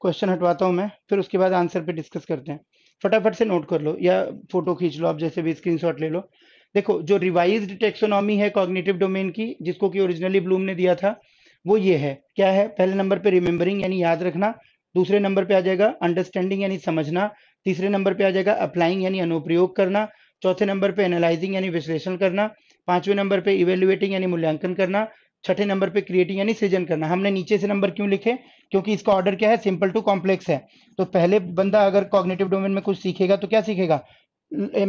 क्वेश्चन हटवाता हूं मैं फिर उसके बाद आंसर पे डिस्कस करते हैं फटाफट से नोट कर लो या फोटो खींच लो आप जैसे भी स्क्रीनशॉट ले लो देखो जो रिवाइज टेक्सोनॉमी है कॉग्निटिव डोमेन की जिसको कि ओरिजिनली ब्लूम ने दिया था वो ये है क्या है पहले नंबर पे रिमेम्बरिंग यानी याद रखना दूसरे नंबर पे आ जाएगा अंडरस्टैंडिंग यानी समझना तीसरे नंबर पे आ जाएगा अप्लाइंग यानी अनुप्रयोग करना चौथे नंबर पे एनालाइजिंग यानी विश्लेषण करना पांचवें नंबर पे इवेल्युएटिंग यानी मूल्यांकन करना छठे नंबर पे क्रिएटिंग यानी सृजन करना हमने नीचे से नंबर क्यों लिखे क्योंकि इसका ऑर्डर क्या है सिंपल टू कॉम्प्लेक्स है तो पहले बंदा अगर कॉग्नेटिव डोमेन में कुछ सीखेगा तो क्या सीखेगा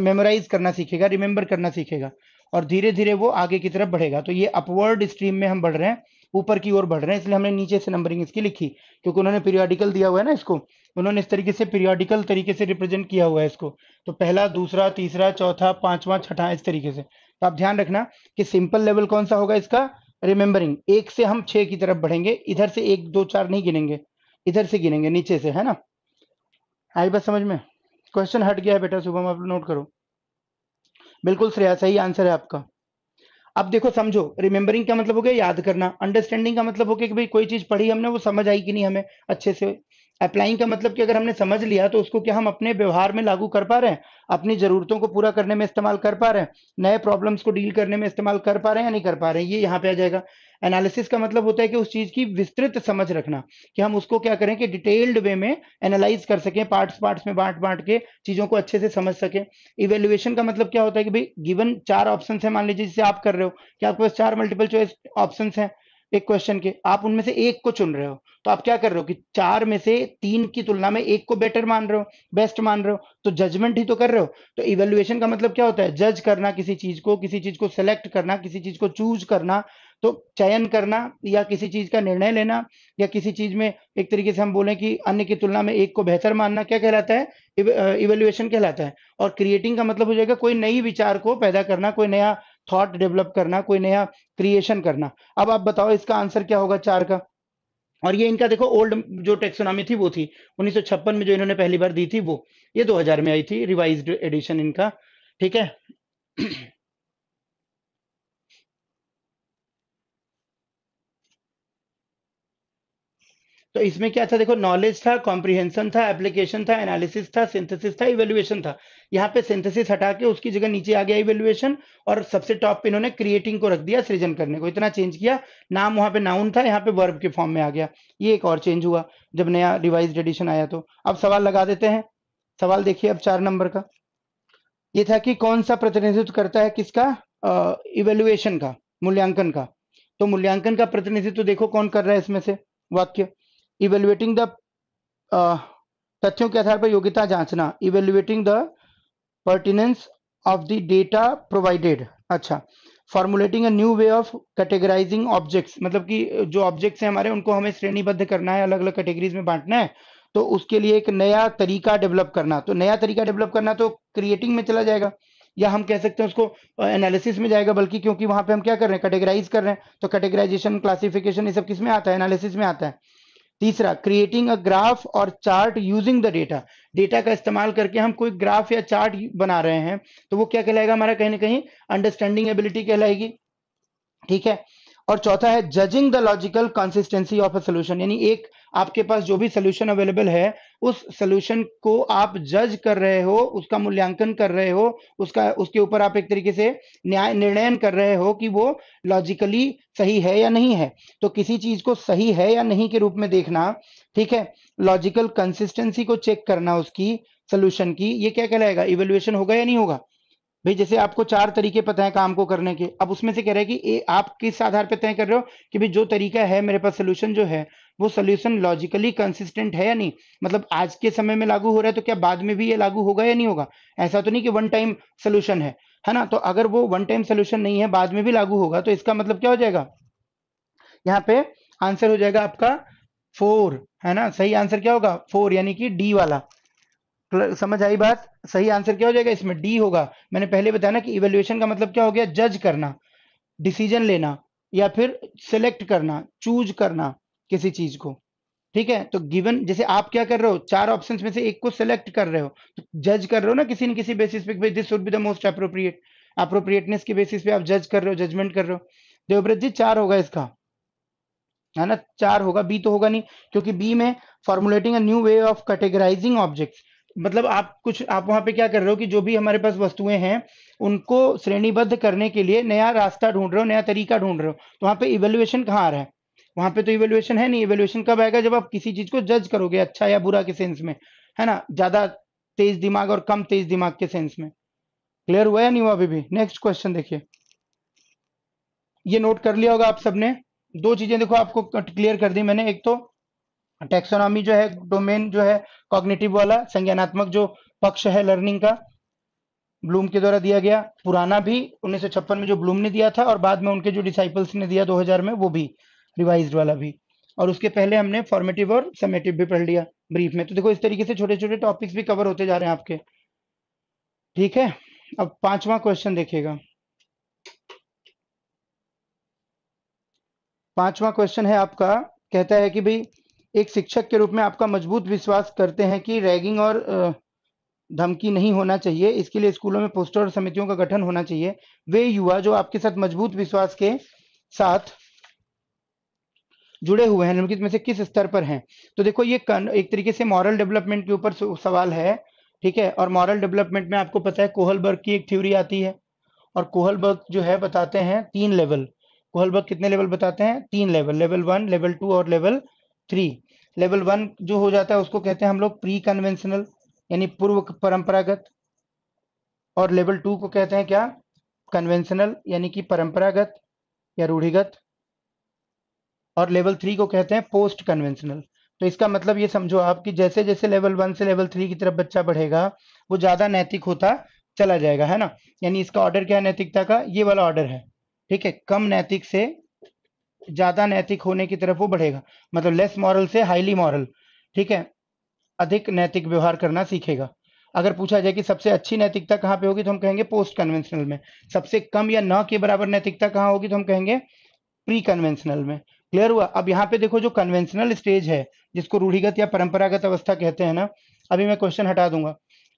मेमोराइज करना सीखेगा रिमेंबर करना सीखेगा और धीरे धीरे वो आगे की तरफ बढ़ेगा तो ये अपवर्ड स्ट्रीम में हम बढ़ रहे हैं ऊपर की ओर बढ़ रहे हैं इसलिए हमने नीचे से नंबरिंग इसकी लिखी क्योंकि उन्होंने पीरियोडिकल दिया हुआ है ना इसको उन्होंने इस तरीके से पीरियोडिकल तरीके से रिप्रेजेंट किया हुआ है इसको तो पहला दूसरा तीसरा चौथा पांचवा छठा इस तरीके से तो आप ध्यान रखना कि सिंपल लेवल कौन सा होगा इसका रिमेम्बरिंग एक से हम छः की तरफ बढ़ेंगे इधर से एक दो चार नहीं गिनेंगे इधर से गिनेंगे नीचे से है ना आई बात समझ में क्वेश्चन हट गया है बेटा सुबह आप नोट करो बिल्कुल श्रेया सही आंसर है आपका अब देखो समझो रिमेम्बरिंग का मतलब हो गया याद करना अंडरस्टैंडिंग का मतलब हो गया कि भाई कोई चीज पढ़ी हमने वो समझ आई कि नहीं हमें अच्छे से अप्लाइंग का मतलब कि अगर हमने समझ लिया तो उसको क्या हम अपने व्यवहार में लागू कर पा रहे हैं अपनी जरूरतों को पूरा करने में इस्तेमाल कर पा रहे हैं नए प्रॉब्लम्स को डील करने में इस्तेमाल कर पा रहे हैं या नहीं कर पा रहे हैं ये यहाँ पे आ जाएगा एनालिसिस का मतलब होता है कि उस चीज की विस्तृत समझ रखना कि हम उसको क्या करें कि डिटेल्ड वे में एनालाइज कर सकें पार्ट्स पार्ट्स में बांट बांट के चीजों को अच्छे से समझ सके इवेल्युएशन का मतलब क्या होता है कि भाई गिवन चार ऑप्शन है मान लीजिए जिसे आप कर रहे हो कि आपके पास चार मल्टीपल चॉइस ऑप्शन है एक क्वेश्चन के आप उनमें से एक को चुन रहे हो तो आप क्या कर रहे हो कि चार में से तीन की तुलना में एक को बेटर मान रहे हो बेस्ट मान रहे हो तो जजमेंट ही तो कर रहे हो तो इवेल्युएशन का मतलब क्या होता है जज करना किसी चीज को किसी चीज को सेलेक्ट करना किसी चीज को चूज करना तो चयन करना या किसी चीज का निर्णय लेना या किसी चीज में एक तरीके से हम बोले कि अन्य की तुलना में एक को बेहतर मानना क्या कहलाता है इवेल्युएशन कहलाता है और क्रिएटिंग का मतलब हो जाएगा कोई नई विचार को पैदा करना कोई नया थॉट डेवलप करना कोई नया क्रिएशन करना अब आप बताओ इसका आंसर क्या होगा चार का और ये इनका देखो ओल्ड जो टेक्सोनॉमी थी वो थी उन्नीस में जो इन्होंने पहली बार दी थी वो ये 2000 में आई थी रिवाइज्ड एडिशन इनका ठीक है तो इसमें क्या था देखो नॉलेज था कॉम्प्रिहेंशन था एप्लीकेशन था एनालिसिस था सिंथेसिस था इवेल्युएशन था यहाँ पे सिंथेसिस हटा के उसकी जगह नीचे आ गया इवेल्युएशन और सबसे टॉप पे इन्होंने क्रिएटिंग को रख दिया सृजन करने को इतना चेंज किया नाम वहां पे नाउन था यहाँ पे वर्ब के फॉर्म में आ गया ये एक और चेंज हुआ जब नया रिवाइज एडिशन आया तो अब सवाल लगा देते हैं सवाल देखिए अब चार नंबर का ये था कि कौन सा प्रतिनिधित्व करता है किसका इवेल्युएशन का मूल्यांकन का तो मूल्यांकन का प्रतिनिधित्व देखो कौन कर रहा है इसमें से वाक्य इवेल्युएटिंग द uh, तथ्यों के आधार पर योग्यता जांचना evaluating the pertinence of the data provided अच्छा formulating a new way of categorizing objects मतलब कि जो ऑब्जेक्ट्स हैं हमारे उनको हमें श्रेणीबद्ध करना है अलग अलग कैटेगरीज में बांटना है तो उसके लिए एक नया तरीका डेवलप करना तो नया तरीका डेवलप करना तो क्रिएटिंग में चला जाएगा या हम कह सकते हैं उसको एनालिसिस में जाएगा बल्कि क्योंकि वहां पे हम क्या कर रहे हैं कैटेगराइज कर रहे हैं तो कैटेगराइजेशन क्लासिफिकेशन ये सब किस में आता है एनालिसिस में आता है तीसरा क्रिएटिंग अ ग्राफ और chart using the data data का इस्तेमाल करके हम कोई ग्राफ या चार्ट बना रहे हैं तो वो क्या कहलाएगा हमारा कहीं ना कहीं अंडरस्टैंडिंग एबिलिटी कहलाएगी ठीक है और चौथा है judging the logical consistency of a solution यानी एक आपके पास जो भी सोल्यूशन अवेलेबल है उस सोल्यूशन को आप जज कर रहे हो उसका मूल्यांकन कर रहे हो उसका उसके ऊपर आप एक तरीके से न्याय निर्णय कर रहे हो कि वो लॉजिकली सही है या नहीं है तो किसी चीज को सही है या नहीं के रूप में देखना ठीक है लॉजिकल कंसिस्टेंसी को चेक करना उसकी सोल्यूशन की ये क्या कहलाएगा इवेल्युएशन होगा या नहीं होगा भाई जैसे आपको चार तरीके पता है काम को करने के अब उसमें से कह रहे हैं कि ए, आप किस आधार पर तय कर रहे हो कि भाई जो तरीका है मेरे पास सोल्यूशन जो है वो सोल्यूशन लॉजिकली कंसिस्टेंट है या नहीं मतलब आज के समय में लागू हो रहा है तो क्या बाद में भी ये लागू होगा या नहीं होगा ऐसा तो नहीं कि वन टाइम सोल्यूशन है है ना तो अगर वो वन टाइम सोल्यूशन नहीं है बाद में भी लागू होगा तो इसका मतलब क्या हो जाएगा यहाँ पे आंसर हो जाएगा आपका फोर है ना सही आंसर क्या होगा फोर यानी कि डी वाला समझ आई बात सही आंसर क्या हो जाएगा इसमें डी होगा मैंने पहले बताया ना कि इवेल्युएशन का मतलब क्या हो गया जज करना डिसीजन लेना या फिर सिलेक्ट करना चूज करना किसी चीज को ठीक है तो गिवन जैसे आप क्या कर रहे हो चार ऑप्शंस में से एक को सिलेक्ट कर रहे हो तो जज कर रहे हो ना किसी न किसी बेसिस पे this would be the most appropriate appropriateness के बेसिस पे आप जज कर रहे हो जजमेंट कर रहे हो देवव्रत जी चार होगा इसका है ना चार होगा बी तो होगा नहीं क्योंकि बी में formulating a new way of categorizing objects मतलब आप कुछ आप वहां पे क्या कर रहे हो कि जो भी हमारे पास वस्तुएं हैं उनको श्रेणीबद्ध करने के लिए नया रास्ता ढूंढ रहे हो नया तरीका ढूंढ रहे हो तो वहां पे इवेल्युएशन कहाँ आ रहा है वहां पे तो इवेल्युएशन है नहीं इवेल्युएशन कब आएगा जब आप किसी चीज को जज करोगे अच्छा या बुरा के सेंस में है ना ज्यादा तेज दिमाग और कम तेज दिमाग के सेंस में क्लियर हुआ या नहीं हुआ अभी भी नेक्स्ट क्वेश्चन देखिए ये नोट कर लिया होगा आप सबने दो चीजें देखो आपको क्लियर कर दी मैंने एक तो टेक्सोनॉमी जो है डोमेन जो है कॉग्निटिव वाला संज्ञानात्मक जो पक्ष है लर्निंग का ब्लूम के द्वारा दिया गया पुराना भी उन्नीस में जो ब्लूम ने दिया था और बाद में उनके जो डिसाइपल्स ने दिया 2000 में वो भी रिवाइज वाला भी और उसके पहले हमने फॉर्मेटिव और समेटिव भी पढ़ लिया ब्रीफ में तो देखो इस तरीके से छोटे छोटे टॉपिक्स भी कवर होते जा रहे हैं आपके ठीक है अब पांचवा क्वेश्चन देखिएगा पांचवा क्वेश्चन है आपका कहता है कि भाई एक शिक्षक के रूप में आपका मजबूत विश्वास करते हैं कि रैगिंग और धमकी नहीं होना चाहिए इसके लिए स्कूलों में पोस्टर और समितियों का गठन होना चाहिए वे युवा जो आपके साथ मजबूत विश्वास के साथ जुड़े हुए हैं निम्नलिखित में से किस स्तर पर हैं तो देखो ये एक तरीके से मॉरल डेवलपमेंट के ऊपर सवाल है ठीक है और मॉरल डेवलपमेंट में आपको पता है कोहलबर्ग की एक थ्योरी आती है और कोहलबर्ग जो है बताते हैं तीन लेवल कोहलबर्ग कितने लेवल बताते हैं तीन level level one level two और लेवल थ्री लेवल वन जो हो जाता है उसको कहते हैं हम लोग प्री कन्वेंशनल यानी पूर्व परंपरागत और लेवल टू को कहते हैं क्या कन्वेंशनल यानी कि परंपरागत या रूढ़िगत और लेवल थ्री को कहते हैं पोस्ट कन्वेंशनल तो इसका मतलब ये समझो आप कि जैसे जैसे लेवल वन से लेवल थ्री की तरफ बच्चा बढ़ेगा वो ज्यादा नैतिक होता चला जाएगा है ना यानी इसका ऑर्डर क्या है नैतिकता का ये वाला ऑर्डर है ठीक है कम नैतिक से ज्यादा नैतिक होने की तरफ वो बढ़ेगा मतलब लेस मॉरल से हाईली मॉरल ठीक है अधिक नैतिक व्यवहार करना सीखेगा अगर पूछा जाए कि सबसे अच्छी नैतिकता कहाँ पे होगी तो हम कहेंगे पोस्ट कन्वेंशनल में सबसे कम या न के बराबर नैतिकता कहाँ होगी तो हम कहेंगे प्री कन्वेंशनल में क्लियर हुआ अब यहाँ पे देखो जो कन्वेंशनल स्टेज है जिसको रूढ़िगत या परंपरागत अवस्था कहते हैं ना अभी मैं क्वेश्चन हटा दूंगा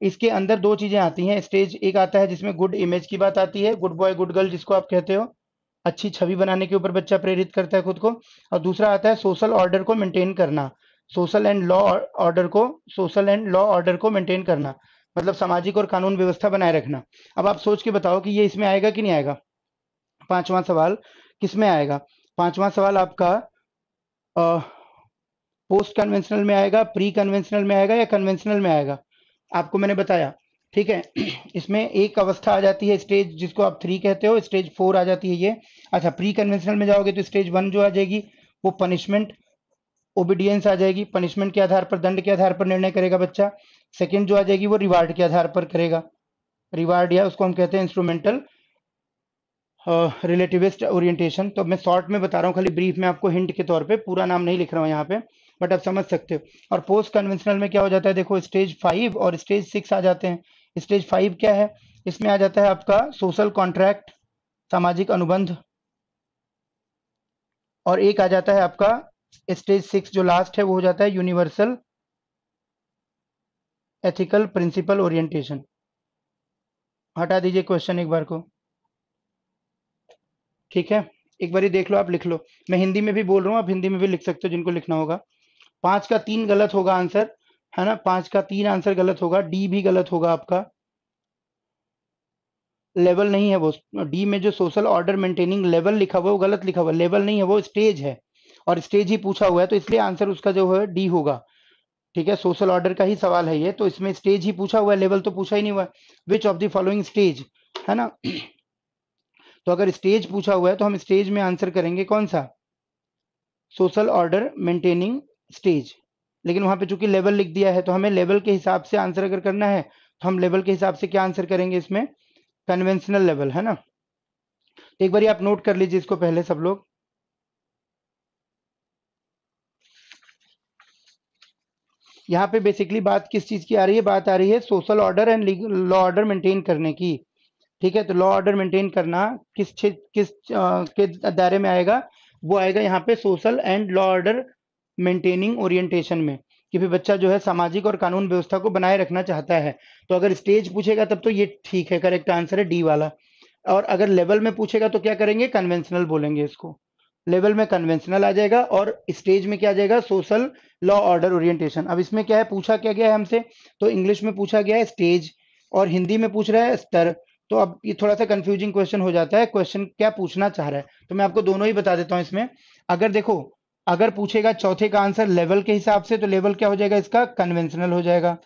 इसके अंदर दो चीजें आती हैं स्टेज एक आता है जिसमें गुड इमेज की बात आती है गुड बॉय गुड गर्ल जिसको आप कहते हो अच्छी छवि बनाने के ऊपर बच्चा प्रेरित करता है खुद को और दूसरा आता है सोशल ऑर्डर को मेंटेन करना सोशल एंड लॉ ऑर्डर को सोशल एंड लॉ ऑर्डर को मेंटेन करना मतलब सामाजिक और कानून व्यवस्था बनाए रखना अब आप सोच के बताओ कि ये इसमें आएगा कि नहीं आएगा पांचवा सवाल किसमें आएगा पांचवा सवाल आपका पोस्ट कन्वेंशनल में आएगा प्री कन्वेंशनल में आएगा या कन्वेंशनल में आएगा आपको मैंने बताया ठीक है इसमें एक अवस्था आ जाती है स्टेज जिसको आप थ्री कहते हो स्टेज फोर आ जाती है ये अच्छा प्री कन्वेंशनल में जाओगे तो स्टेज वन जो आ जाएगी वो पनिशमेंट ओबीडियंस आ जाएगी पनिशमेंट के आधार पर दंड के आधार पर निर्णय करेगा बच्चा सेकेंड जो आ जाएगी वो रिवार्ड के आधार पर करेगा रिवार्ड या उसको हम कहते हैं इंस्ट्रूमेंटल रिलेटिविस्ट uh, ओरिएंटेशन तो मैं शॉर्ट में बता रहा हूँ खाली ब्रीफ में आपको हिंट के तौर पे पूरा नाम नहीं लिख रहा हूँ यहाँ पे बट आप समझ सकते हो और पोस्ट कन्वेंशनल में क्या हो जाता है देखो स्टेज फाइव और स्टेज सिक्स आ जाते हैं स्टेज फाइव क्या है इसमें आ जाता है आपका सोशल कॉन्ट्रैक्ट सामाजिक अनुबंध और एक आ जाता है आपका स्टेज सिक्स जो लास्ट है वो हो जाता है यूनिवर्सल एथिकल प्रिंसिपल ओरिएंटेशन हटा दीजिए क्वेश्चन एक बार को ठीक है एक बार देख लो आप लिख लो मैं हिंदी में भी बोल रहा हूँ आप हिंदी में भी लिख सकते हो जिनको लिखना होगा पांच का तीन गलत होगा आंसर है ना पांच का तीन आंसर गलत होगा डी भी गलत होगा आपका लेवल नहीं है वो डी में जो सोशल ऑर्डर मेंटेनिंग लेवल लिखा हुआ है वो गलत लिखा हुआ लेवल नहीं है वो स्टेज है और स्टेज ही पूछा हुआ है तो इसलिए आंसर उसका जो है डी होगा ठीक है सोशल ऑर्डर का ही सवाल है ये तो इसमें स्टेज ही पूछा हुआ है लेवल तो पूछा ही नहीं हुआ which of the following stage है ना तो अगर स्टेज पूछा हुआ है तो हम स्टेज में आंसर करेंगे कौन सा सोशल ऑर्डर मेंटेनिंग स्टेज लेकिन वहां पे चूंकि लेवल लिख दिया है तो हमें लेवल के हिसाब से आंसर अगर करना है तो हम लेवल के हिसाब से क्या आंसर करेंगे इसमें कन्वेंशनल लेवल है ना तो एक बार आप नोट कर लीजिए इसको पहले सब लोग यहाँ पे बेसिकली बात किस चीज की आ रही है बात आ रही है social order and law order maintain करने की ठीक है तो लॉ ऑर्डर मेंटेन करना किस किस के दायरे में आएगा वो आएगा यहाँ पे social and law order maintaining orientation में कि भी बच्चा जो है सामाजिक और कानून व्यवस्था को बनाए रखना चाहता है तो अगर स्टेज पूछेगा तब तो ये ठीक है करेक्ट आंसर है डी वाला और अगर लेवल में पूछेगा तो क्या करेंगे कन्वेंशनल बोलेंगे इसको लेवल में कन्वेंशनल आ जाएगा और स्टेज में क्या आ जाएगा सोशल लॉ ऑर्डर ओरिएंटेशन अब इसमें क्या है पूछा क्या गया है हमसे तो इंग्लिश में पूछा गया है स्टेज और हिंदी में पूछ रहा है स्तर तो अब ये थोड़ा सा कंफ्यूजिंग क्वेश्चन हो जाता है क्वेश्चन क्या पूछना चाह रहा है तो मैं आपको दोनों ही बता देता हूं इसमें अगर देखो अगर पूछेगा चौथे का आंसर लेवल के हिसाब से तो लेवल क्या हो जाएगा इसका कन्वेंशनल हो जाएगा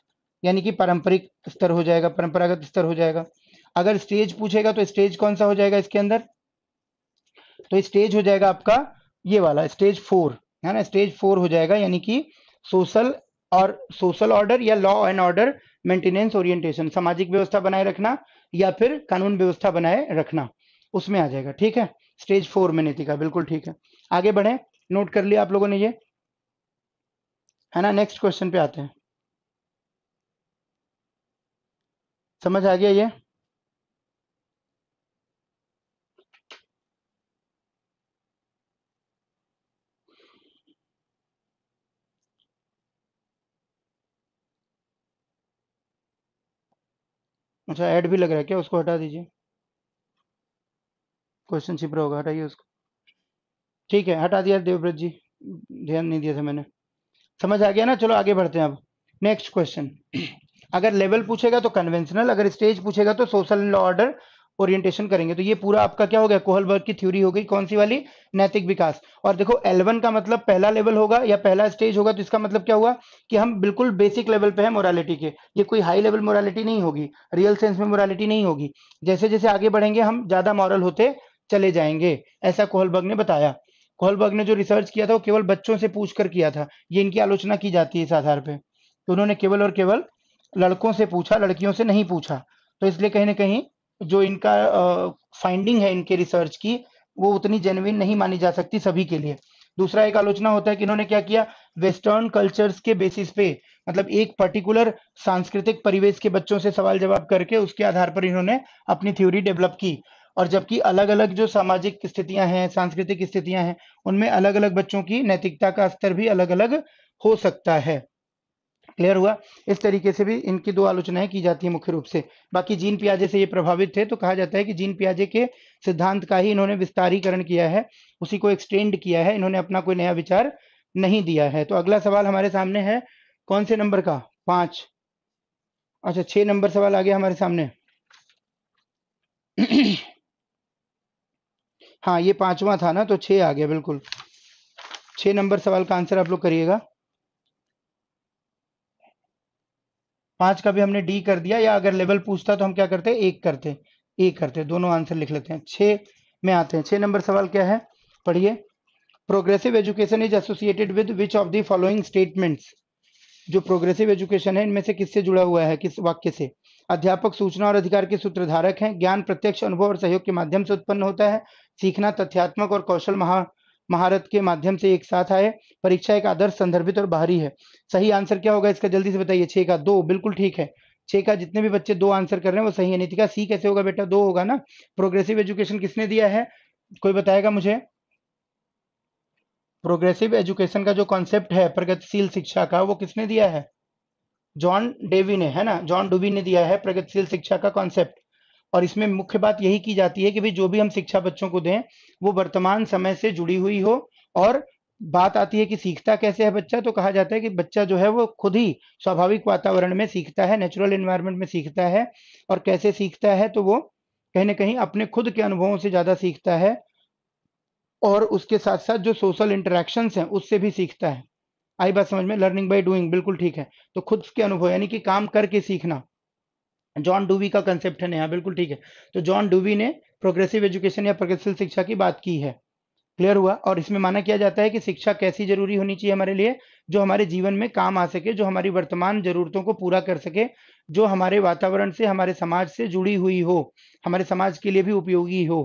यानी कि पारंपरिक स्तर हो जाएगा परंपरागत स्तर हो जाएगा अगर स्टेज पूछेगा तो स्टेज कौन सा हो जाएगा इसके अंदर तो स्टेज हो जाएगा आपका ये वाला स्टेज फोर है ना स्टेज फोर हो जाएगा यानी कि सोशल और सोशल ऑर्डर या law and order maintenance orientation सामाजिक व्यवस्था बनाए रखना या फिर कानून व्यवस्था बनाए रखना उसमें आ जाएगा ठीक है स्टेज फोर में नीति का बिल्कुल ठीक है आगे बढ़े नोट कर लिया आप लोगों ने ये है ना नेक्स्ट क्वेश्चन पे आते हैं समझ आ गया ये अच्छा ऐड भी लग रहा है क्या उसको हटा दीजिए क्वेश्चन छिप रहा होगा हटाइए उसको ठीक है हटा दिया देवव्रत जी ध्यान नहीं दिया था मैंने समझ आ गया ना चलो आगे बढ़ते हैं अब नेक्स्ट क्वेश्चन अगर लेवल पूछेगा तो कन्वेंशनल अगर स्टेज पूछेगा तो सोशल लॉ ऑर्डर ओरिएंटेशन करेंगे तो ये पूरा आपका क्या हो गया कोहलबर्ग की थ्योरी हो गई कौन सी वाली नैतिक विकास और देखो L1 का मतलब पहला लेवल होगा या पहला स्टेज होगा तो इसका मतलब क्या हुआ कि हम बिल्कुल बेसिक लेवल पे हैं मोरालिटी के ये कोई हाई लेवल मोरालिटी नहीं होगी रियल सेंस में मोरालिटी नहीं होगी जैसे जैसे आगे बढ़ेंगे हम ज्यादा मॉरल होते चले जाएंगे ऐसा कोहलबर्ग ने बताया कोहलबर्ग ने जो रिसर्च किया था वो केवल बच्चों से पूछ कर किया था ये इनकी आलोचना की जाती है इस आधार पर तो उन्होंने केवल और केवल लड़कों से पूछा लड़कियों से नहीं पूछा तो इसलिए कहीं ना कहीं जो इनका फाइंडिंग है इनके रिसर्च की वो उतनी जेनविन नहीं मानी जा सकती सभी के लिए दूसरा एक आलोचना होता है कि इन्होंने क्या किया वेस्टर्न कल्चर्स के बेसिस पे मतलब एक पर्टिकुलर सांस्कृतिक परिवेश के बच्चों से सवाल जवाब करके उसके आधार पर इन्होंने अपनी थ्योरी डेवलप की और जबकि अलग अलग जो सामाजिक स्थितियां हैं सांस्कृतिक स्थितियां हैं उनमें अलग अलग बच्चों की नैतिकता का स्तर भी अलग अलग हो सकता है क्लियर हुआ इस तरीके से भी इनकी दो आलोचनाएं की जाती है मुख्य रूप से बाकी जीन पियाजे से ये प्रभावित थे तो कहा जाता है कि जीन पियाजे के सिद्धांत का ही इन्होंने विस्तारीकरण किया है उसी को एक्सटेंड किया है इन्होंने अपना कोई नया विचार नहीं दिया है तो अगला सवाल हमारे सामने है कौन से नंबर का पांच अच्छा छह नंबर सवाल आ गया हमारे सामने हाँ ये पांचवा था ना तो छह आ गया बिल्कुल छह नंबर सवाल का आंसर आप लोग करिएगा पांच का भी हमने डी कर दिया या अगर लेवल पूछता तो हम क्या करते एक करते एक करते दोनों आंसर लिख लेते हैं छ में आते हैं छः नंबर सवाल क्या है पढ़िए progressive education is associated with which of the following statements जो प्रोग्रेसिव एजुकेशन है इनमें से किससे जुड़ा हुआ है किस वाक्य से अध्यापक सूचना और अधिकार के सूत्रधारक हैं ज्ञान प्रत्यक्ष अनुभव और सहयोग के माध्यम से उत्पन्न होता है सीखना तथ्यात्मक और कौशल महा महारत के माध्यम से एक साथ आए परीक्षा एक आदर्श संदर्भित और बाहरी है सही आंसर क्या होगा इसका जल्दी से बताइए छे का दो बिल्कुल ठीक है छः का जितने भी बच्चे दो आंसर कर रहे हैं वो सही है नीतिका सी कैसे होगा बेटा दो होगा ना प्रोग्रेसिव एजुकेशन किसने दिया है कोई बताएगा मुझे प्रोग्रेसिव एजुकेशन का जो कॉन्सेप्ट है प्रगतिशील शिक्षा का वो किसने दिया है जॉन डेवी ने है ना जॉन डुबी ने दिया है प्रगतिशील शिक्षा का कॉन्सेप्ट और इसमें मुख्य बात यही की जाती है कि भाई जो भी हम शिक्षा बच्चों को दें वो वर्तमान समय से जुड़ी हुई हो और बात आती है कि सीखता कैसे है बच्चा तो कहा जाता है कि बच्चा जो है वो खुद ही स्वाभाविक वातावरण में सीखता है नेचुरल इन्वायरमेंट में सीखता है और कैसे सीखता है तो वो कहीं ना कहीं अपने खुद के अनुभवों से ज्यादा सीखता है और उसके साथ साथ जो सोशल इंटरेक्शन हैं उससे भी सीखता है आई बात समझ में लर्निंग बाई डूइंग बिल्कुल ठीक है तो खुद के अनुभव यानी कि काम करके सीखना जॉन डूबी का कंसेप्ट है नया हाँ, बिल्कुल ठीक है तो जॉन डूबी ने प्रोग्रेसिव एजुकेशन या प्रगतिशील शिक्षा की बात की है क्लियर हुआ और इसमें माना किया जाता है कि शिक्षा कैसी जरूरी होनी चाहिए हमारे लिए जो हमारे जीवन में काम आ सके जो हमारी वर्तमान जरूरतों को पूरा कर सके जो हमारे वातावरण से हमारे समाज से जुड़ी हुई हो हमारे समाज के लिए भी उपयोगी हो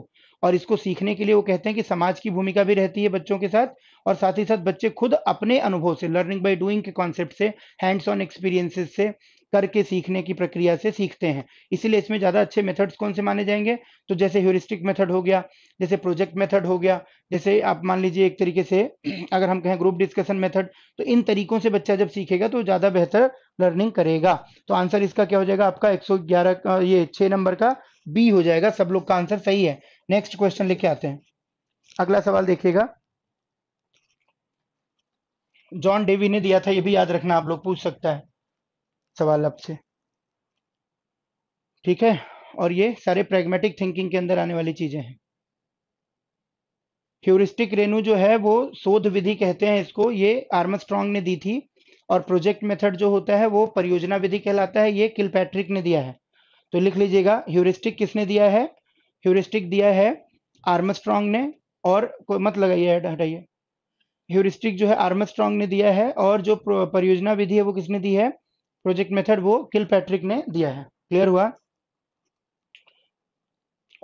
और इसको सीखने के लिए वो कहते हैं कि समाज की भूमिका भी रहती है बच्चों के साथ और साथ ही साथ बच्चे खुद अपने अनुभव से लर्निंग बाय डूइंग के कॉन्सेप्ट से हैंड्स ऑन एक्सपीरियंसेस से करके सीखने की प्रक्रिया से सीखते हैं इसीलिए इसमें ज़्यादा अच्छे मेथड्स कौन से माने जाएंगे तो जैसे ह्यूरिस्टिक मेथड हो गया जैसे प्रोजेक्ट मेथड हो गया जैसे आप मान लीजिए एक तरीके से अगर हम कहें ग्रुप डिस्कशन मेथड तो इन तरीकों से बच्चा जब सीखेगा तो ज़्यादा बेहतर लर्निंग करेगा तो आंसर इसका क्या हो जाएगा आपका एक ये छह नंबर का बी हो जाएगा सब लोग का आंसर सही है नेक्स्ट क्वेश्चन लेके आते हैं अगला सवाल देखिएगा जॉन डेवी ने दिया था ये भी याद रखना आप लोग पूछ सकता है सवाल आपसे ठीक है और ये सारे प्रेगमेटिक थिंकिंग के अंदर आने वाली चीजें हैं ह्यूरिस्टिक रेनू जो है वो शोध विधि कहते हैं इसको ये आर्मस्ट्रॉन्ग ने दी थी और प्रोजेक्ट मेथड जो होता है वो परियोजना विधि कहलाता है ये किलपैट्रिक ने दिया है तो लिख लीजिएगा ह्यूरिस्टिक किसने दिया है ह्यूरिस्टिक दिया है आर्मस्ट्रॉन्ग ने और कोई मत लगाइए हटाइए ह्यूरिस्टिक जो है आर्मस्ट्रॉन्ग ने दिया है और जो परियोजना विधि है वो किसने दी है प्रोजेक्ट मेथड वो किल पैट्रिक ने दिया है क्लियर हुआ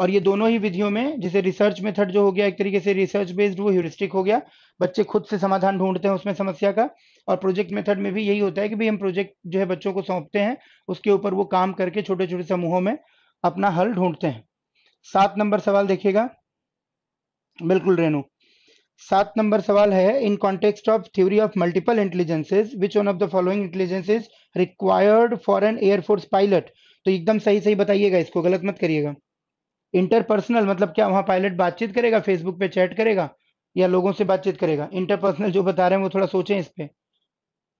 और ये दोनों ही विधियों में जैसे रिसर्च मेथड जो हो गया एक तरीके से रिसर्च बेस्ड वो ह्यूरिस्टिक हो गया बच्चे खुद से समाधान ढूंढते हैं उसमें समस्या का और प्रोजेक्ट मेथड में भी यही होता है कि भाई हम प्रोजेक्ट जो है बच्चों को सौंपते हैं उसके ऊपर वो काम करके छोटे छोटे समूहों में अपना हल ढूंढते हैं सात नंबर सवाल देखिएगा बिल्कुल रेणु सात नंबर सवाल है in context of theory of multiple intelligences which one of the following intelligences required for an air force pilot तो एकदम सही सही बताइएगा इसको गलत मत करिएगा इंटरपर्सनल मतलब क्या वहां पायलट बातचीत करेगा फेसबुक पे चैट करेगा या लोगों से बातचीत करेगा इंटरपर्सनल जो बता रहे हैं वो थोड़ा सोचें इस पर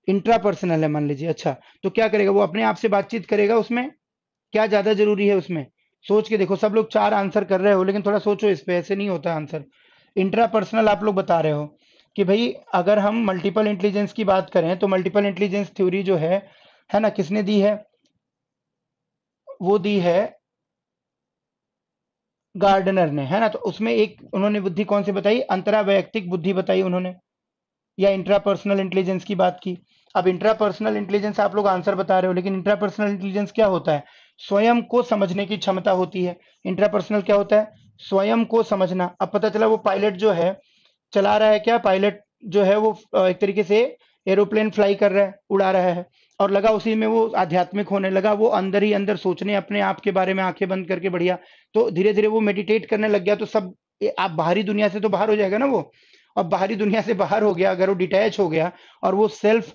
इंट्रापर्सनल है मान लीजिए अच्छा तो क्या करेगा वो अपने आप से बातचीत करेगा उसमें क्या ज़्यादा जरूरी है उसमें सोच के देखो सब लोग चार आंसर कर रहे हो लेकिन थोड़ा सोचो इस पर ऐसे नहीं होता आंसर इंट्रापर्सनल आप लोग बता रहे हो कि भाई अगर हम मल्टीपल इंटेलिजेंस की बात करें तो मल्टीपल इंटेलिजेंस थ्योरी जो है है ना किसने दी है वो दी है गार्डनर ने है ना तो उसमें एक उन्होंने बुद्धि कौन सी बताई अंतरा वैयक्तिक बुद्धि बताई उन्होंने या इंट्रापर्सनल इंटेलिजेंस की बात की अब इंट्रापर्सनल इंटेलिजेंस आप लोग आंसर बता रहे हो लेकिन इंट्रापर्सनल इंटेलिजेंस क्या होता है स्वयं को समझने की क्षमता होती है इंट्रापर्सनल क्या होता है स्वयं को समझना अब पता चला वो पायलट जो है चला रहा है क्या पायलट जो है वो एक तरीके से एरोप्लेन फ्लाई कर रहा है उड़ा रहा है और लगा उसी में वो आध्यात्मिक होने लगा वो अंदर ही अंदर सोचने अपने आप के बारे में आंखें बंद करके बढ़िया तो धीरे धीरे वो मेडिटेट करने लग गया तो सब आप बाहरी दुनिया से तो बाहर हो जाएगा ना वो और बाहरी दुनिया से बाहर हो गया अगर वो डिटैच हो गया और वो सेल्फ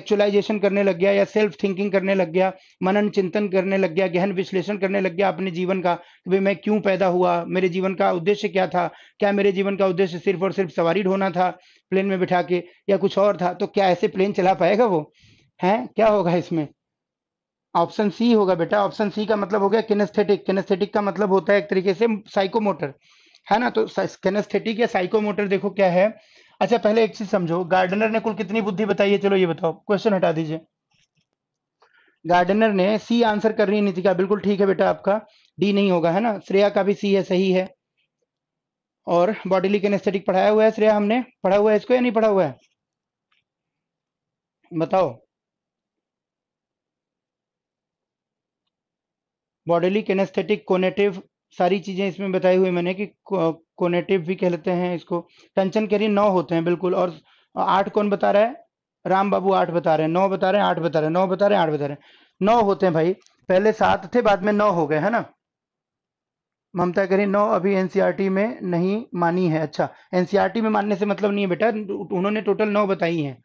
एक्चुअलाइजेशन करने लग गया या सेल्फ थिंकिंग करने लग गया मनन चिंतन करने लग गया गहन विश्लेषण करने लग गया अपने जीवन का कि भाई मैं क्यों पैदा हुआ मेरे जीवन का उद्देश्य क्या था क्या मेरे जीवन का उद्देश्य सिर्फ और सिर्फ सवारी ढोना था प्लेन में बिठा के या कुछ और था तो क्या ऐसे प्लेन चला पाएगा वो हैं क्या होगा इसमें ऑप्शन सी होगा बेटा ऑप्शन सी का मतलब हो गया किनेस्थेटिक किनेस्थेटिक का मतलब होता है एक तरीके से साइकोमोटर है ना तो किनेस्थेटिक या साइकोमोटर देखो क्या है अच्छा पहले एक चीज समझो गार्डनर ने कुल कितनी बुद्धि बताई है चलो ये बताओ क्वेश्चन हटा दीजिए गार्डनर ने सी आंसर कर रही नीति का बिल्कुल ठीक है बेटा आपका डी नहीं होगा है ना श्रेया का भी सी है सही है और बॉडीली केनेस्थेटिक पढ़ाया हुआ है श्रेया हमने पढ़ा हुआ है इसको या नहीं पढ़ा हुआ है बताओ बॉडीली कैनेस्थेटिक कोनेटिव सारी चीज़ें इसमें बताई हुई मैंने कि कोनेटिव भी कहते हैं इसको टंचन कैरी नौ होते हैं बिल्कुल और आठ कौन बता रहा है राम बाबू आठ बता रहे हैं नौ बता रहे हैं आठ बता रहे हैं नौ बता रहे हैं आठ बता रहे हैं नौ होते हैं भाई पहले सात थे बाद में नौ हो गए है ना ममता करी नौ अभी एनसीईआरटी e में नहीं मानी है अच्छा एनसीईआरटी e में मानने से मतलब नहीं है बेटा उन्होंने टोटल नौ बताई हैं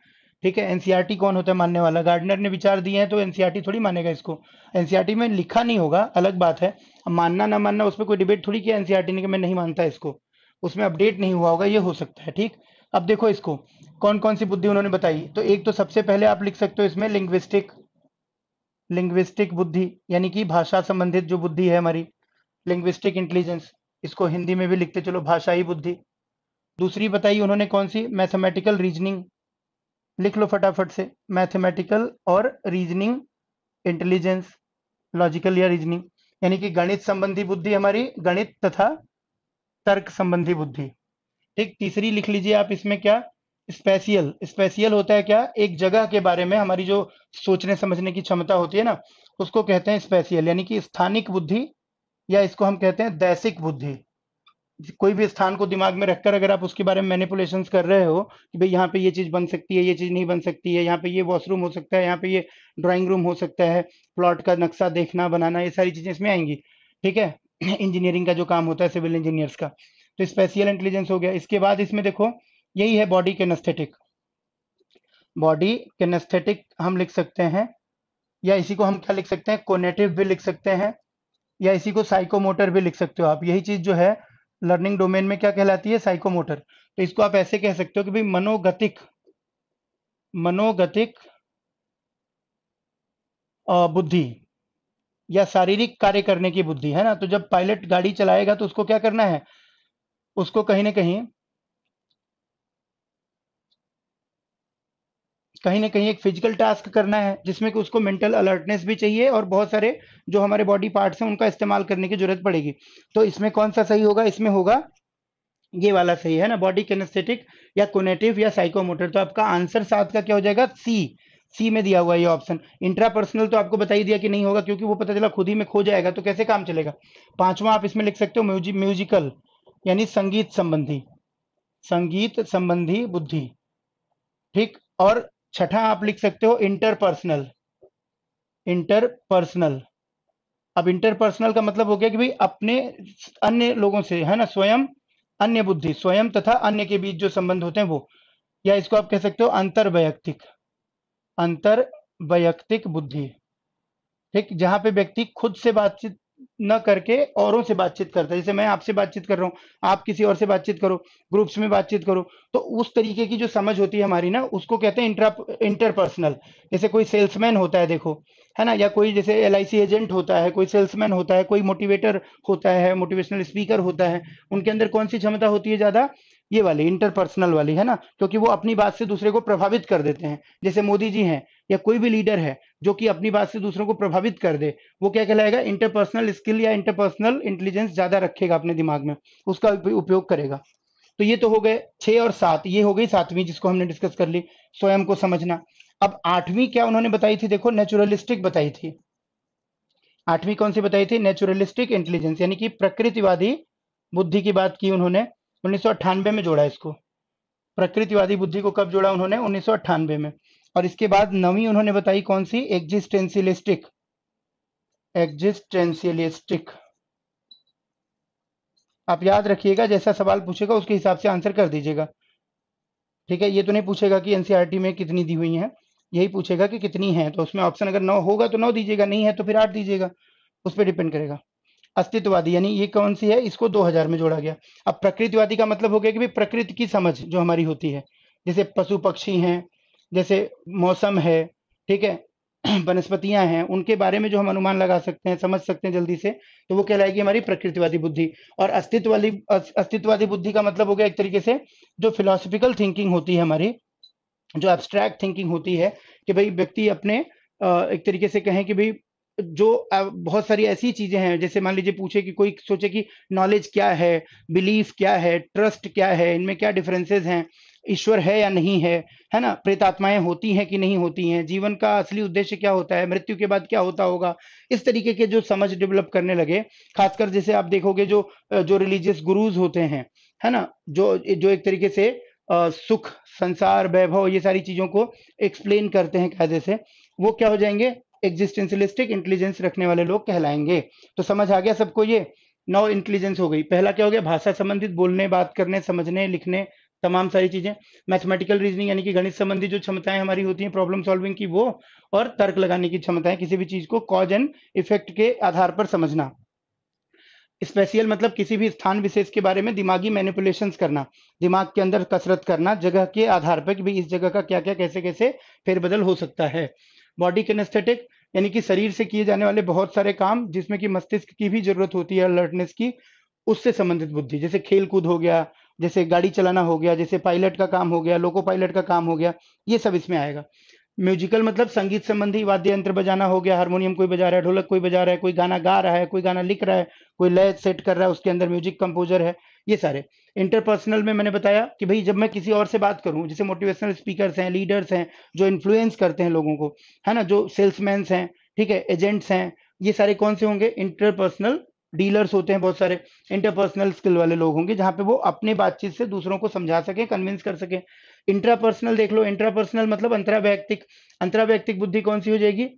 ठीक है एनसीईआरटी e कौन होता है मानने वाला गार्डनर ने विचार दिए हैं तो एनसीईआरटी e थोड़ी मानेगा इसको एनसीईआरटी e में लिखा नहीं होगा अलग बात है मानना ना मानना उसमें कोई डिबेट थोड़ी किया एनसीआरटी ने कि मैं नहीं मानता इसको उसमें अपडेट नहीं हुआ होगा ये हो सकता है ठीक अब देखो इसको कौन कौन सी बुद्धि उन्होंने बताई तो एक तो सबसे पहले आप लिख सकते हो इसमें लिंग्विस्टिक लिंग्विस्टिक बुद्धि यानी कि भाषा संबंधित जो बुद्धि है हमारी लिंग्विस्टिक इंटेलिजेंस इसको हिंदी में भी लिखते चलो भाषाई बुद्धि दूसरी बताई उन्होंने कौन सी मैथमेटिकल रीजनिंग लिख लो फटाफट से मैथमेटिकल और रीजनिंग इंटेलिजेंस लॉजिकल या रीजनिंग यानी कि गणित संबंधी बुद्धि हमारी गणित तथा तर्क संबंधी बुद्धि ठीक तीसरी लिख लीजिए आप इसमें क्या स्पेशियल स्पेशियल होता है क्या एक जगह के बारे में हमारी जो सोचने समझने की क्षमता होती है ना उसको कहते हैं स्पेशियल यानी कि स्थानिक बुद्धि या इसको हम कहते हैं दैसिक बुद्धि कोई भी स्थान को दिमाग में रखकर अगर आप उसके बारे में मैनिपुलेशन कर रहे हो कि भाई यहाँ पे ये चीज बन सकती है ये चीज नहीं बन सकती है यहाँ पे ये वॉशरूम हो सकता है यहाँ पे ये ड्राइंग रूम हो सकता है प्लॉट का नक्शा देखना बनाना ये सारी चीजें इसमें आएंगी ठीक है इंजीनियरिंग का जो काम होता है सिविल इंजीनियर्स का तो स्पेशियल इंटेलिजेंस हो गया इसके बाद इसमें देखो यही है बॉडी केनेस्थेटिक बॉडी केनेस्थेटिक हम लिख सकते हैं या इसी को हम क्या लिख सकते हैं कोनेटिव भी लिख सकते हैं या इसी को साइकोमोटर भी लिख सकते हो आप यही चीज जो है लर्निंग डोमेन में क्या कहलाती है साइकोमोटर तो इसको आप ऐसे कह सकते हो कि भाई मनोगतिक मनोगतिक बुद्धि या शारीरिक कार्य करने की बुद्धि है ना तो जब पायलट गाड़ी चलाएगा तो उसको क्या करना है उसको कहीं ना कहीं कहीं ना कहीं एक फिजिकल टास्क करना है जिसमें कि उसको मेंटल अलर्टनेस भी चाहिए और बहुत सारे जो हमारे बॉडी पार्ट्स हैं उनका इस्तेमाल करने की जरूरत पड़ेगी तो इसमें कौन सा सही होगा इसमें होगा ये वाला सही है ना बॉडी कैनेस्थेटिक या कोनेटिव या साइकोमोटर तो आपका आंसर साथ का क्या हो जाएगा सी सी में दिया हुआ है ये ऑप्शन इंट्रापर्सनल तो आपको बता ही दिया कि नहीं होगा क्योंकि वो पता चला खुद ही में खो जाएगा तो कैसे काम चलेगा पांचवा आप इसमें लिख सकते हो म्यूजिक म्यूजिकल यानी संगीत संबंधी संगीत संबंधी बुद्धि ठीक और छठा आप लिख सकते हो इंटरपर्सनल इंटरपर्सनल अब इंटरपर्सनल का मतलब हो गया कि भाई अपने अन्य लोगों से है ना स्वयं अन्य बुद्धि स्वयं तथा अन्य के बीच जो संबंध होते हैं वो या इसको आप कह सकते हो अंतर वैयक्तिक अंतर वैयक्तिक बुद्धि ठीक जहां पे व्यक्ति खुद से बातचीत न करके औरों से बातचीत करता है जैसे मैं आपसे बातचीत कर रहा हूँ आप किसी और से बातचीत करो ग्रुप्स में बातचीत करो तो उस तरीके की जो समझ होती है हमारी ना उसको कहते हैं इंटरपर्सनल जैसे कोई सेल्समैन होता है देखो है ना या कोई जैसे एल एजेंट होता है कोई सेल्समैन होता है कोई मोटिवेटर होता है मोटिवेशनल स्पीकर होता है उनके अंदर कौन सी क्षमता होती है ज़्यादा ये वाली इंटरपर्सनल वाली है ना क्योंकि वो अपनी बात से दूसरे को प्रभावित कर देते हैं जैसे मोदी जी हैं या कोई भी लीडर है जो कि अपनी बात से दूसरों को प्रभावित कर दे वो क्या कहलाएगा इंटरपर्सनल स्किल या इंटरपर्सनल इंटेलिजेंस ज्यादा रखेगा अपने दिमाग में उसका उपयोग करेगा तो ये तो हो गए छह और सात ये हो गई सातवीं जिसको हमने डिस्कस कर ली स्वयं को समझना अब आठवीं क्या उन्होंने बताई थी देखो नेचुरलिस्टिक बताई थी आठवीं कौन सी बताई थी नेचुरलिस्टिक इंटेलिजेंस यानी कि प्रकृतिवादी बुद्धि की बात की उन्होंने उन्नीस में जोड़ा इसको प्रकृतिवादी बुद्धि को कब जोड़ा उन्होंने उन्नीस में और इसके बाद नवी उन्होंने बताई कौन सी एग्जिस्टेंसियलिस्टिक एग्जिस्टेंशियलिस्टिक आप याद रखिएगा जैसा सवाल पूछेगा उसके हिसाब से आंसर कर दीजिएगा ठीक है ये तो नहीं पूछेगा कि एनसीईआरटी में कितनी दी हुई है यही पूछेगा कि कितनी है तो उसमें ऑप्शन अगर नौ होगा तो नौ दीजिएगा नहीं है तो फिर आठ दीजिएगा उस पर डिपेंड करेगा अस्तित्ववादी यानी ये कौन सी है इसको 2000 में जोड़ा गया अब प्रकृतिवादी का मतलब हो गया कि प्रकृति की समझ जो हमारी होती है जैसे पशु पक्षी हैं जैसे मौसम है ठीक है वनस्पतियां हैं उनके बारे में जो हम अनुमान लगा सकते हैं समझ सकते हैं जल्दी से तो वो कहलाएगी हमारी प्रकृतिवादी बुद्धि और अस्तित्वी अस्तित्ववादी बुद्धि का मतलब हो गया एक तरीके से जो फिलोसफिकल थिंकिंग होती है हमारी जो एब्स्ट्रैक्ट थिंकिंग होती है कि भाई व्यक्ति अपने एक तरीके से कहें कि भाई जो बहुत सारी ऐसी चीजें हैं जैसे मान लीजिए पूछे कि कोई सोचे कि नॉलेज क्या है बिलीफ क्या है ट्रस्ट क्या है इनमें क्या डिफरेंसेस हैं ईश्वर है या नहीं है है ना प्रेतात्माएं होती हैं कि नहीं होती हैं जीवन का असली उद्देश्य क्या होता है मृत्यु के बाद क्या होता होगा इस तरीके के जो समझ डेवलप करने लगे खासकर जैसे आप देखोगे जो जो रिलीजियस गुरुज होते हैं है ना जो जो एक तरीके से सुख संसार वैभव ये सारी चीजों को एक्सप्लेन करते हैं कायदे से वो क्या हो जाएंगे एग्जिस्टेंशलिस्टिक इंटेलिजेंस रखने वाले लोग कहलाएंगे तो समझ आ गया सबको ये नौ इंटेलिजेंस हो गई पहला क्या हो गया भाषा संबंधित बोलने बात करने समझने लिखने तमाम सारी चीजें मैथमेटिकल रीजनिंग यानी कि गणित संबंधी जो क्षमताएं हमारी होती हैं प्रॉब्लम सॉल्विंग की वो और तर्क लगाने की क्षमताएं किसी भी चीज को कॉज एंड इफेक्ट के आधार पर समझना स्पेशियल मतलब किसी भी स्थान विशेष के बारे में दिमागी मैनिपुलेशन करना दिमाग के अंदर कसरत करना जगह के आधार पर कि भाई इस जगह का क्या क्या कैसे कैसे फेरबदल हो सकता है बॉडी कैनेस्थेटिक यानी कि शरीर से किए जाने वाले बहुत सारे काम जिसमें कि मस्तिष्क की भी जरूरत होती है अलर्टनेस की उससे संबंधित बुद्धि जैसे खेल कूद हो गया जैसे गाड़ी चलाना हो गया जैसे पायलट का काम हो गया लोको पायलट का काम हो गया ये सब इसमें आएगा म्यूजिकल मतलब संगीत संबंधी वाद्य यंत्र बजाना हो गया हारमोनियम कोई बजा रहा है ढोलक कोई बजा रहा है कोई गाना गा रहा है कोई गाना लिख रहा है कोई लय सेट कर रहा है उसके अंदर म्यूजिक कंपोजर है ये सारे इंटरपर्सनल में मैंने बताया कि भाई जब मैं किसी और से बात करूं जैसे मोटिवेशनल स्पीकर्स हैं लीडर्स हैं जो इन्फ्लुएंस करते हैं लोगों को है ना जो सेल्समैन हैं ठीक है एजेंट्स हैं ये सारे कौन से होंगे इंटरपर्सनल डीलर्स होते हैं बहुत सारे इंटरपर्सनल स्किल वाले लोग होंगे जहां पे वो अपने बातचीत से दूसरों को समझा सके कन्विंस कर सके इंट्रापर्सनल देख लो इंट्रापर्सनल मतलब अंतरा व्यक्तिक बुद्धि कौन सी हो जाएगी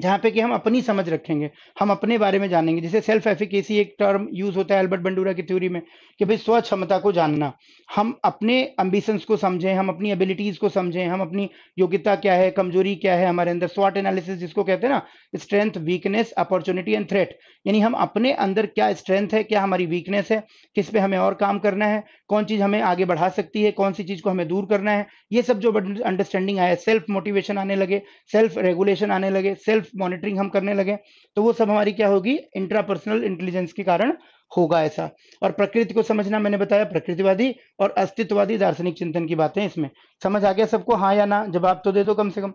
जहाँ पे कि हम अपनी समझ रखेंगे हम अपने बारे में जानेंगे जैसे सेल्फ एफिकेसी एक टर्म यूज होता है एल्बर्ट बंडूरा की थ्योरी में कि भाई स्व क्षमता को जानना हम अपने एम्बिशंस को समझें हम अपनी एबिलिटीज को समझें हम अपनी योग्यता क्या है कमजोरी क्या है हमारे अंदर स्वाट एनालिसिस जिसको कहते हैं ना strength weakness opportunity and threat यानी हम अपने अंदर क्या स्ट्रेंथ है क्या हमारी वीकनेस है किस पे हमें और काम करना है कौन चीज हमें आगे बढ़ा सकती है कौन सी चीज को हमें दूर करना है ये सब जो अंडरस्टैंडिंग आया सेल्फ मोटिवेशन आने लगे सेल्फ रेगुलेशन आने लगे सेल्फ सेल्फ मॉनिटरिंग हम करने लगे तो वो सब हमारी क्या होगी इंट्रापर्सनल इंटेलिजेंस के कारण होगा ऐसा और प्रकृति को समझना मैंने बताया प्रकृतिवादी और अस्तित्ववादी दार्शनिक चिंतन की बातें इसमें समझ आ गया सबको हाँ या ना जवाब तो दे दो कम से कम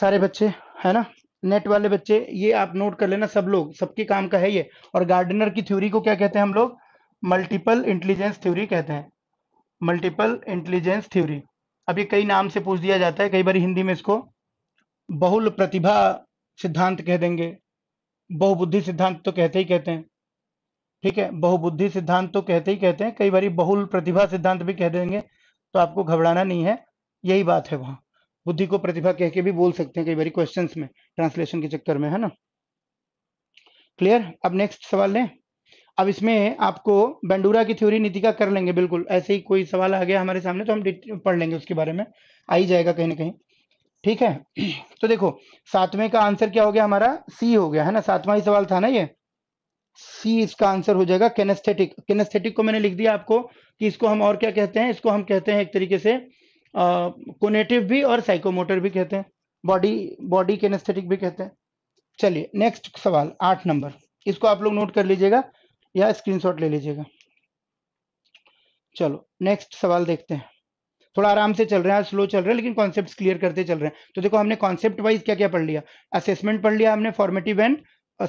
सारे बच्चे है ना नेट वाले बच्चे ये आप नोट कर लेना सब लोग सबके काम का है ये और गार्डनर की थ्योरी को क्या कहते हैं हम लोग मल्टीपल इंटेलिजेंस थ्योरी कहते हैं मल्टीपल इंटेलिजेंस थ्योरी अब ये कई नाम से पूछ दिया जाता है कई बार हिंदी में इसको बहुल प्रतिभा सिद्धांत कह देंगे बहुबुद्धि सिद्धांत तो कहते ही कहते हैं ठीक है बहुबुद्धि सिद्धांत तो कहते ही कहते हैं कई बार बहुल प्रतिभा सिद्धांत भी कह देंगे तो आपको घबराना नहीं है यही बात है वहां बुद्धि को प्रतिभा कह के भी बोल सकते हैं कई बार क्वेश्चन में ट्रांसलेशन के चक्कर में है ना क्लियर अब नेक्स्ट सवाल लें अब इसमें आपको बेंडूरा की थ्योरी नीति का कर लेंगे बिल्कुल ऐसे ही कोई सवाल आ गया हमारे सामने तो हम पढ़ लेंगे उसके बारे में आ ही जाएगा कहीं ना कहीं ठीक है तो देखो सातवें का आंसर क्या हो गया हमारा सी हो गया है ना सातवां ही सवाल था ना ये सी इसका आंसर हो जाएगा केनेस्थेटिक केनेस्थेटिक को मैंने लिख दिया आपको कि इसको हम और क्या कहते हैं इसको हम कहते हैं एक तरीके से कोनेटिव भी और साइकोमोटर भी कहते हैं बॉडी बॉडी केनेस्थेटिक भी कहते हैं चलिए नेक्स्ट सवाल आठ नंबर इसको आप लोग नोट कर लीजिएगा या स्क्रीनशॉट ले लीजिएगा चलो नेक्स्ट सवाल देखते हैं थोड़ा आराम से चल रहे हैं स्लो चल रहे हैं लेकिन कॉन्सेप्ट क्लियर करते चल रहे हैं तो देखो हमने कॉन्सेप्ट वाइज क्या क्या पढ़ लिया असेसमेंट पढ़ लिया हमने फॉर्मेटिव एंड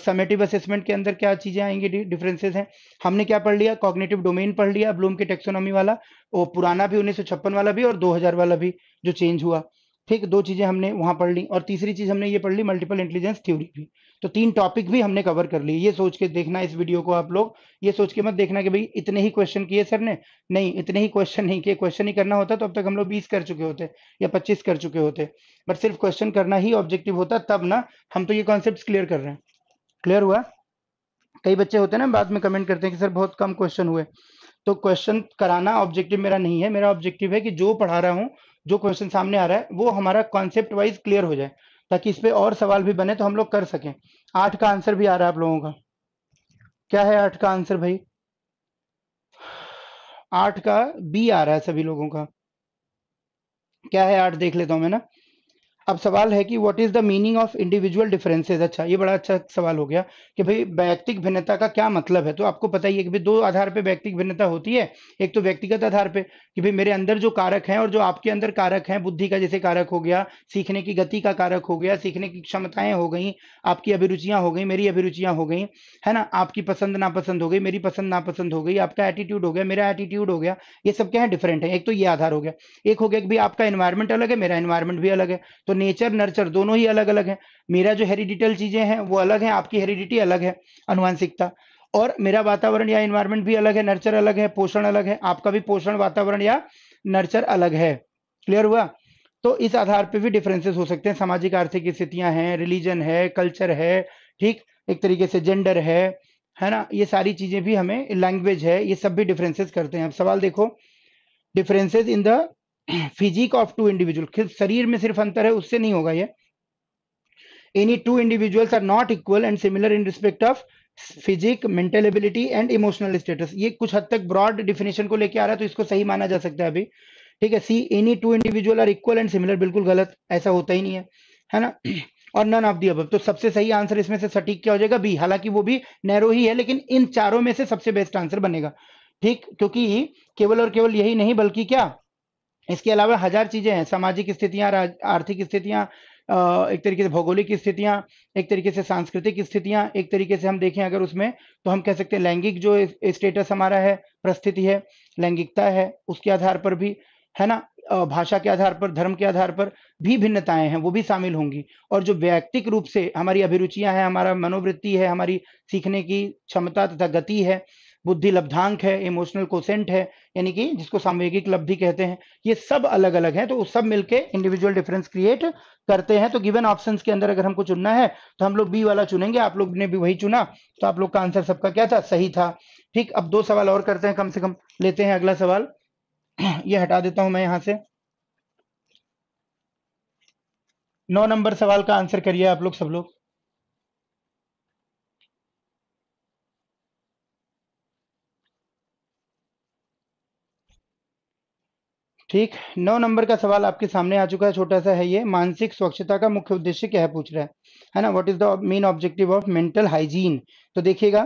समेटिव असेसमेंट के अंदर क्या चीज़ें आएंगी डिफरेंसेस हैं हमने क्या पढ़ लिया कॉग्नेटिव डोमेन पढ़ लिया ब्लूम के टेक्सोनॉमी वाला वो पुराना भी उन्नीस वाला भी और 2000 वाला भी जो चेंज हुआ ठीक दो चीज़ें हमने वहां पढ़ ली और तीसरी चीज़ हमने ये पढ़ ली मल्टीपल इंटेलिजेंस थ्योरी भी तो तीन टॉपिक भी हमने कवर कर लिए ये सोच के देखना इस वीडियो को आप लोग ये सोच के मत देखना कि भाई इतने ही क्वेश्चन किए सर ने नहीं इतने ही क्वेश्चन नहीं किए क्वेश्चन ही करना होता तो अब तक हम लोग बीस कर चुके होते या पच्चीस कर चुके होते बट सिर्फ क्वेश्चन करना ही ऑब्जेक्टिव होता तब ना हम तो ये कॉन्सेप्ट क्लियर कर रहे हैं क्लियर हुआ कई बच्चे होते हैं ना बाद में कमेंट करते हैं कि सर बहुत कम क्वेश्चन हुए तो क्वेश्चन कराना ऑब्जेक्टिव मेरा नहीं है मेरा ऑब्जेक्टिव है कि जो पढ़ा रहा हूँ जो क्वेश्चन सामने आ रहा है वो हमारा कॉन्सेप्ट वाइज क्लियर हो जाए ताकि इस पर और सवाल भी बने तो हम लोग कर सकें आठ का आंसर भी आ रहा है आप लोगों का क्या है आठ का आंसर भाई आठ का बी आ रहा है सभी लोगों का क्या है आठ देख लेता हूं मैं ना अब सवाल है कि what is the meaning of individual differences अच्छा ये बड़ा अच्छा सवाल हो गया कि भाई व्यक्तिक भिन्नता का क्या मतलब है तो आपको पता ही है कि भाई दो आधार पे व्यक्तिक भिन्नता होती है एक तो व्यक्तिगत आधार पे कि भाई मेरे अंदर जो कारक हैं और जो आपके अंदर कारक हैं बुद्धि का जैसे कारक हो गया सीखने की गति का कारक हो गया सीखने की क्षमताएं हो गई आपकी अभिरुचियां हो गई मेरी अभिरुचियां हो गई है ना आपकी पसंद नापसंद हो गई मेरी पसंद नापसंद हो गई आपका एटीट्यूड हो गया मेरा एटीट्यूड हो गया ये सब क्या है डिफरेंट है एक तो ये आधार हो गया एक हो गया कि भाई आपका इन्वायरमेंट अलग है मेरा इन्वायरमेंट भी अलग है तो तो नेचर नर्चर दोनों ही अलग अलग हैं मेरा जो हेरिडिटल चीजें हैं वो अलग हैं आपकी हेरिडिटी अलग है अनुवांशिकता और मेरा वातावरण या इन्वायरमेंट भी अलग है नर्चर अलग है पोषण अलग है आपका भी पोषण वातावरण या नर्चर अलग है क्लियर हुआ तो इस आधार पर भी डिफरेंसेस हो सकते हैं सामाजिक आर्थिक स्थितियां हैं रिलीजन है कल्चर है ठीक एक तरीके से जेंडर है है ना ये सारी चीजें भी हमें लैंग्वेज है ये सब भी डिफरेंसेस करते हैं अब सवाल देखो differences in the physique of two individual शरीर में सिर्फ अंतर है उससे नहीं होगा ये any two individuals are not equal and similar in respect of physique mental ability and emotional status ये कुछ हद तक ब्रॉड डिफिनेशन को लेकर आ रहा है तो इसको सही माना जा सकता है अभी ठीक है C any two individual are equal and similar बिल्कुल गलत ऐसा होता ही नहीं है है ना और नन ऑफ दी अब तो सबसे सही आंसर इसमें से सटीक क्या हो जाएगा बी हालांकि वो भी नैरो ही है लेकिन इन चारों में से सबसे बेस्ट आंसर बनेगा ठीक क्योंकि केवल और केवल यही नहीं बल्कि क्या इसके अलावा हजार चीजें हैं सामाजिक स्थितियां आर्थिक स्थितियां एक तरीके से भौगोलिक स्थितियां एक तरीके से सांस्कृतिक स्थितियां एक तरीके से हम देखें अगर उसमें तो हम कह सकते हैं लैंगिक जो स्टेटस हमारा है परिस्थिति है लैंगिकता है उसके आधार पर भी है ना भाषा के आधार पर धर्म के आधार पर भी भिन्नताएं हैं वो भी शामिल होंगी और जो व्यक्तिक रूप से हमारी अभिरुचियां हैं हमारा मनोवृत्ति है हमारी सीखने की क्षमता तथा गति है बुद्धि लब्धांक है इमोशनल कोसेंट है यानी कि जिसको सामवेगिक लब्धि कहते हैं ये सब अलग अलग है तो उस सब मिलके इंडिविजुअल डिफरेंस क्रिएट करते हैं तो गिवन ऑप्शंस के अंदर अगर हमको चुनना है तो हम लोग बी वाला चुनेंगे आप लोग ने भी वही चुना तो आप लोग का आंसर सबका क्या था सही था ठीक अब दो सवाल और करते हैं कम से कम लेते हैं अगला सवाल ये हटा देता हूं मैं यहां से नौ नंबर सवाल का आंसर करिए आप लोग सब लोग ठीक नौ नंबर का सवाल आपके सामने आ चुका है छोटा सा है ये मानसिक स्वच्छता का मुख्य उद्देश्य क्या है पूछ रहा है है ना what is the main objective of mental hygiene तो देखिएगा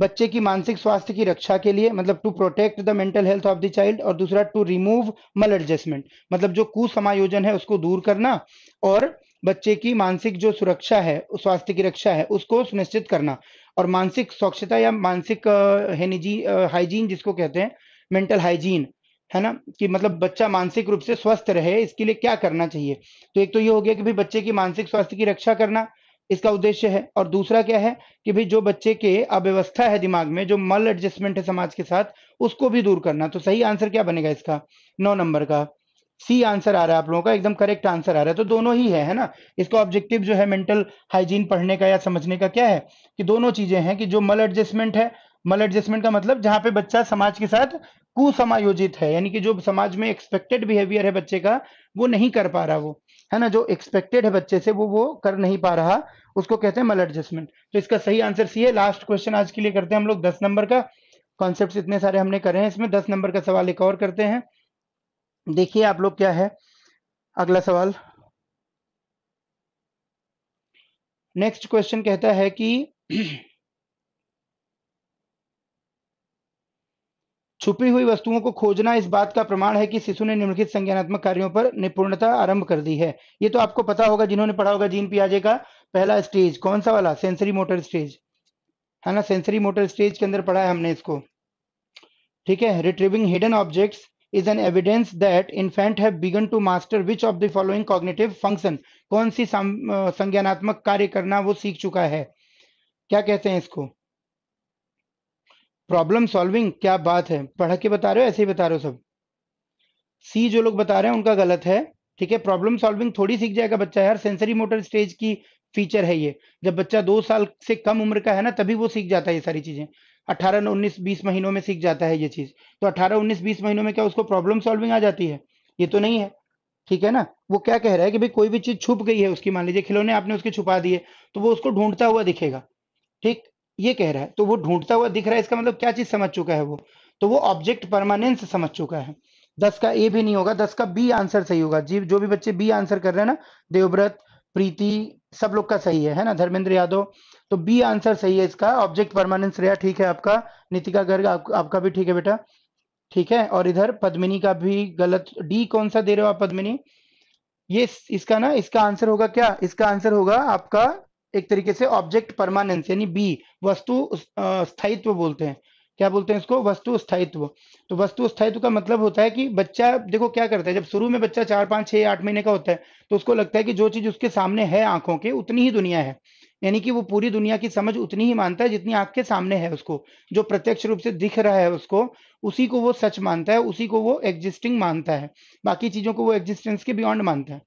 बच्चे की मानसिक स्वास्थ्य की रक्षा के लिए मतलब to protect the mental health of the child और दूसरा टू रिमूव मल एडजस्टमेंट मतलब जो कुसमायोजन है उसको दूर करना और बच्चे की मानसिक जो सुरक्षा है स्वास्थ्य की रक्षा है उसको सुनिश्चित करना और मानसिक स्वच्छता या मानसिक हाइजीन जिसको कहते हैं मेंटल हाइजीन है ना कि मतलब बच्चा मानसिक रूप से स्वस्थ रहे इसके लिए क्या करना चाहिए तो एक तो ये हो गया कि भाई बच्चे की मानसिक स्वास्थ्य की रक्षा करना इसका उद्देश्य है और दूसरा क्या है कि भाई जो बच्चे के अव्यवस्था है दिमाग में जो मल एडजस्टमेंट है समाज के साथ उसको भी दूर करना तो सही आंसर क्या बनेगा इसका नौ नंबर का सी आंसर आ रहा है आप लोगों का एकदम करेक्ट आंसर आ रहा है तो दोनों ही है है ना इसका ऑब्जेक्टिव जो है मेंटल हाइजीन पढ़ने का या समझने का क्या है कि दोनों चीजें हैं कि जो मल एडजस्टमेंट है मल एडजस्टमेंट का मतलब जहां पे बच्चा समाज के साथ कुसमायोजित है यानी कि जो समाज में एक्सपेक्टेड बिहेवियर है बच्चे का वो नहीं कर पा रहा वो है ना जो एक्सपेक्टेड है बच्चे से वो वो कर नहीं पा रहा उसको कहते हैं मल एडजस्टमेंट तो इसका सही आंसर सी है लास्ट क्वेश्चन आज के लिए करते हैं हम लोग दस नंबर का कॉन्सेप्ट इतने सारे हमने करे हैं इसमें दस नंबर का सवाल एक और करते हैं देखिए आप लोग क्या है अगला सवाल नेक्स्ट क्वेश्चन कहता है कि छुपी हुई वस्तुओं को खोजना इस बात का प्रमाण है कि शिशु ने निम्नलिखित संज्ञानात्मक कार्यों पर निपुणता आरंभ कर दी है ये तो आपको पता होगा जिन्होंने पढ़ा होगा जीन पियाजे का पहला स्टेज कौन सा वाला सेंसरी मोटर स्टेज है ना सेंसरी मोटर स्टेज के अंदर पढ़ा है हमने इसको ठीक है retrieving hidden object is an evidence that infant have begun to master which of the following function कौन सी संज्ञानात्मक कार्य करना वो सीख चुका है क्या कहते हैं इसको प्रॉब्लम सॉल्विंग क्या बात है पढ़ के बता रहे हो ऐसे ही बता रहे हो सब सी जो लोग बता रहे हैं उनका गलत है ठीक है प्रॉब्लम सॉल्विंग थोड़ी सीख जाएगा बच्चा यार सेंसरी मोटर स्टेज की फीचर है ये जब बच्चा दो साल से कम उम्र का है ना तभी वो सीख जाता है ये सारी चीजें अठारह उन्नीस बीस महीनों में सीख जाता है ये चीज तो अठारह उन्नीस बीस महीनों में क्या उसको प्रॉब्लम सॉल्विंग आ जाती है ये तो नहीं है ठीक है ना वो क्या कह रहा है कि भाई कोई भी चीज छुप गई है उसकी मान लीजिए खिलौने आपने उसके छुपा दिए तो वो उसको ढूंढता हुआ दिखेगा ठीक ये कह रहा है तो वो ढूंढता हुआ दिख रहा है इसका मतलब क्या चीज समझ चुका है वो तो वो ऑब्जेक्ट परमानेंस समझ चुका है दस का ए भी नहीं होगा दस का बी आंसर सही होगा जी जो भी बच्चे बी आंसर कर रहे हैं ना देवव्रत प्रीति सब लोग का सही है है ना धर्मेंद्र यादव तो बी आंसर सही है इसका ऑब्जेक्ट परमानेंस रहा ठीक है आपका नितिका गर्ग आप, आपका भी ठीक है बेटा ठीक है और इधर पद्मिनी का भी गलत डी कौन सा दे रहे हो आप पद्मिनी ये इसका ना इसका आंसर होगा क्या इसका आंसर होगा आपका एक तरीके से ऑब्जेक्ट परमानेंस यानी बी वस्तु स्थायित्व बोलते हैं क्या बोलते हैं इसको वस्तु स्थायित्व तो वस्तु स्थायित्व का मतलब होता है कि बच्चा देखो क्या करता है जब शुरू में बच्चा चार पांच छह आठ महीने का होता है तो उसको लगता है कि जो चीज़ उसके सामने है आंखों के उतनी ही दुनिया है यानी कि वो पूरी दुनिया की समझ उतनी ही मानता है जितनी आंख के सामने है उसको जो प्रत्यक्ष रूप से दिख रहा है उसको उसी को वो सच मानता है उसी को वो एग्जिस्टिंग मानता है बाकी चीज़ों को वो एग्जिस्टेंस के बियॉन्ड मानता है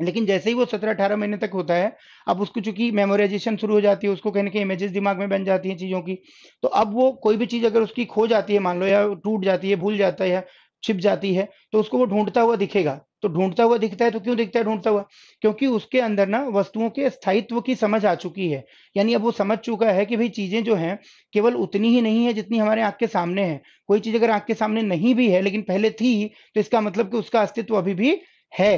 लेकिन जैसे ही वो सत्रह अठारह महीने तक होता है अब उसको चूंकि मेमोराइजेशन शुरू हो जाती है उसको कहने के इमेजेस दिमाग में बन जाती हैं चीज़ों की तो अब वो कोई भी चीज़ अगर उसकी खो जाती है मान लो या टूट जाती है भूल जाता है या छिप जाती है तो उसको वो ढूंढता हुआ दिखेगा तो ढूंढता हुआ दिखता है तो क्यों दिखता है ढूंढता हुआ क्योंकि उसके अंदर ना वस्तुओं के स्थायित्व की समझ आ चुकी है यानी अब वो समझ चुका है कि भाई चीजें जो हैं केवल उतनी ही नहीं है जितनी हमारे आंख के सामने है कोई चीज अगर आंख के सामने नहीं भी है लेकिन पहले थी तो इसका मतलब कि उसका अस्तित्व अभी भी है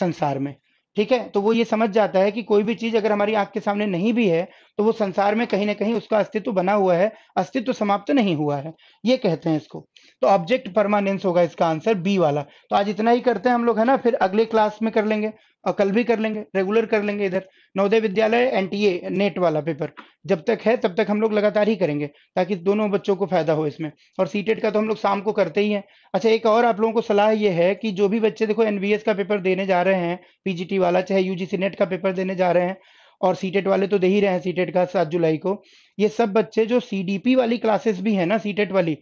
संसार में ठीक है तो वो ये समझ जाता है कि कोई भी चीज अगर हमारी आंख के सामने नहीं भी है तो वो संसार में कहीं ना कहीं उसका अस्तित्व बना हुआ है अस्तित्व समाप्त नहीं हुआ है ये कहते हैं इसको तो ऑब्जेक्ट परमानेंस होगा इसका आंसर बी वाला तो आज इतना ही करते हैं हम लोग है ना फिर अगले क्लास में कर लेंगे कल भी कर लेंगे रेगुलर कर लेंगे इधर नवोदय विद्यालय ए नेट वाला पेपर जब तक है तब तक हम लोग लगातार ही करेंगे ताकि दोनों बच्चों को फायदा हो इसमें और टेट e का तो हम लोग शाम को करते ही हैं अच्छा एक और आप लोगों को सलाह ये है कि जो भी बच्चे देखो एनवीएस का पेपर देने जा रहे हैं टी वाला चाहे यूजीसी नेट का पेपर देने जा रहे हैं और टेट e वाले तो दे ही रहे हैं टेट e का सात जुलाई को ये सब बच्चे जो पी वाली क्लासेस भी है ना टेट वाली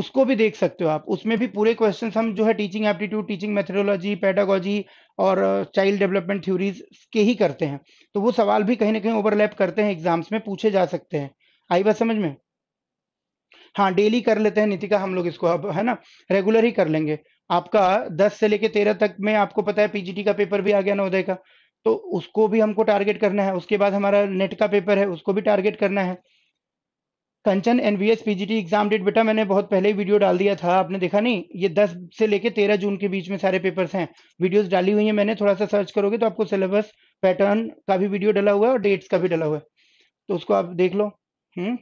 उसको भी देख सकते हो आप उसमें भी पूरे क्वेश्चन हम जो है teaching aptitude teaching methodology pedagogy और चाइल्ड डेवलपमेंट थ्योरीज के ही करते हैं तो वो सवाल भी कहीं ना कहीं ओवरलैप करते हैं एग्जाम्स में पूछे जा सकते हैं आई बात समझ में हाँ डेली कर लेते हैं नीतिका हम लोग इसको अब है ना रेगुलर ही कर लेंगे आपका दस से लेके तेरह तक में आपको पता है पीजीटी का पेपर भी आ गया नवोदय का तो उसको भी हमको टारगेट करना है उसके बाद हमारा नेट का पेपर है उसको भी टारगेट करना है Kanchan N V S T exam date बेटा मैंने बहुत पहले ही वीडियो डाल दिया था आपने देखा नहीं ये 10 से लेकर 13 जून के बीच में सारे पेपर्स हैं वीडियोस डाली हुई हैं मैंने थोड़ा सा सर्च करोगे तो आपको सिलेबस पैटर्न का भी वीडियो डला हुआ है और डेट्स का भी डला हुआ है तो उसको आप देख लो हम्म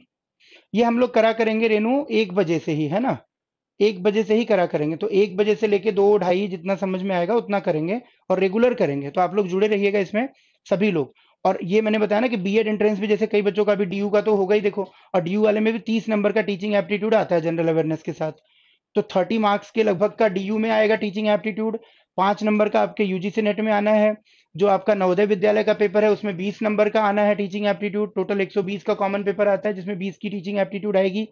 ये हम लोग करा करेंगे रेनू एक बजे से ही है ना एक बजे से ही करा करेंगे तो एक बजे से लेके दो ढाई जितना समझ में आएगा उतना करेंगे और रेगुलर करेंगे तो आप लोग जुड़े रहिएगा इसमें सभी लोग और ये मैंने बताया ना कि बी एड एंट्रेंस भी जैसे कई बच्चों का अभी डीयू का तो होगा ही देखो और डीयू वाले में भी तीस नंबर का टीचिंग एप्टीट्यूड आता है जनरल अवेयरनेस के साथ तो थर्टी मार्क्स के लगभग का डीयू में आएगा टीचिंग एप्टीट्यूड पांच नंबर का आपके यूजीसी नेट में आना है जो आपका नवोदय विद्यालय का पेपर है उसमें बीस नंबर का आना है टीचिंग एप्टीट्यूड टोटल एक सौ बीस का कॉमन पेपर आता है जिसमें बीस की टीचिंग एप्टीट्यूड आएगी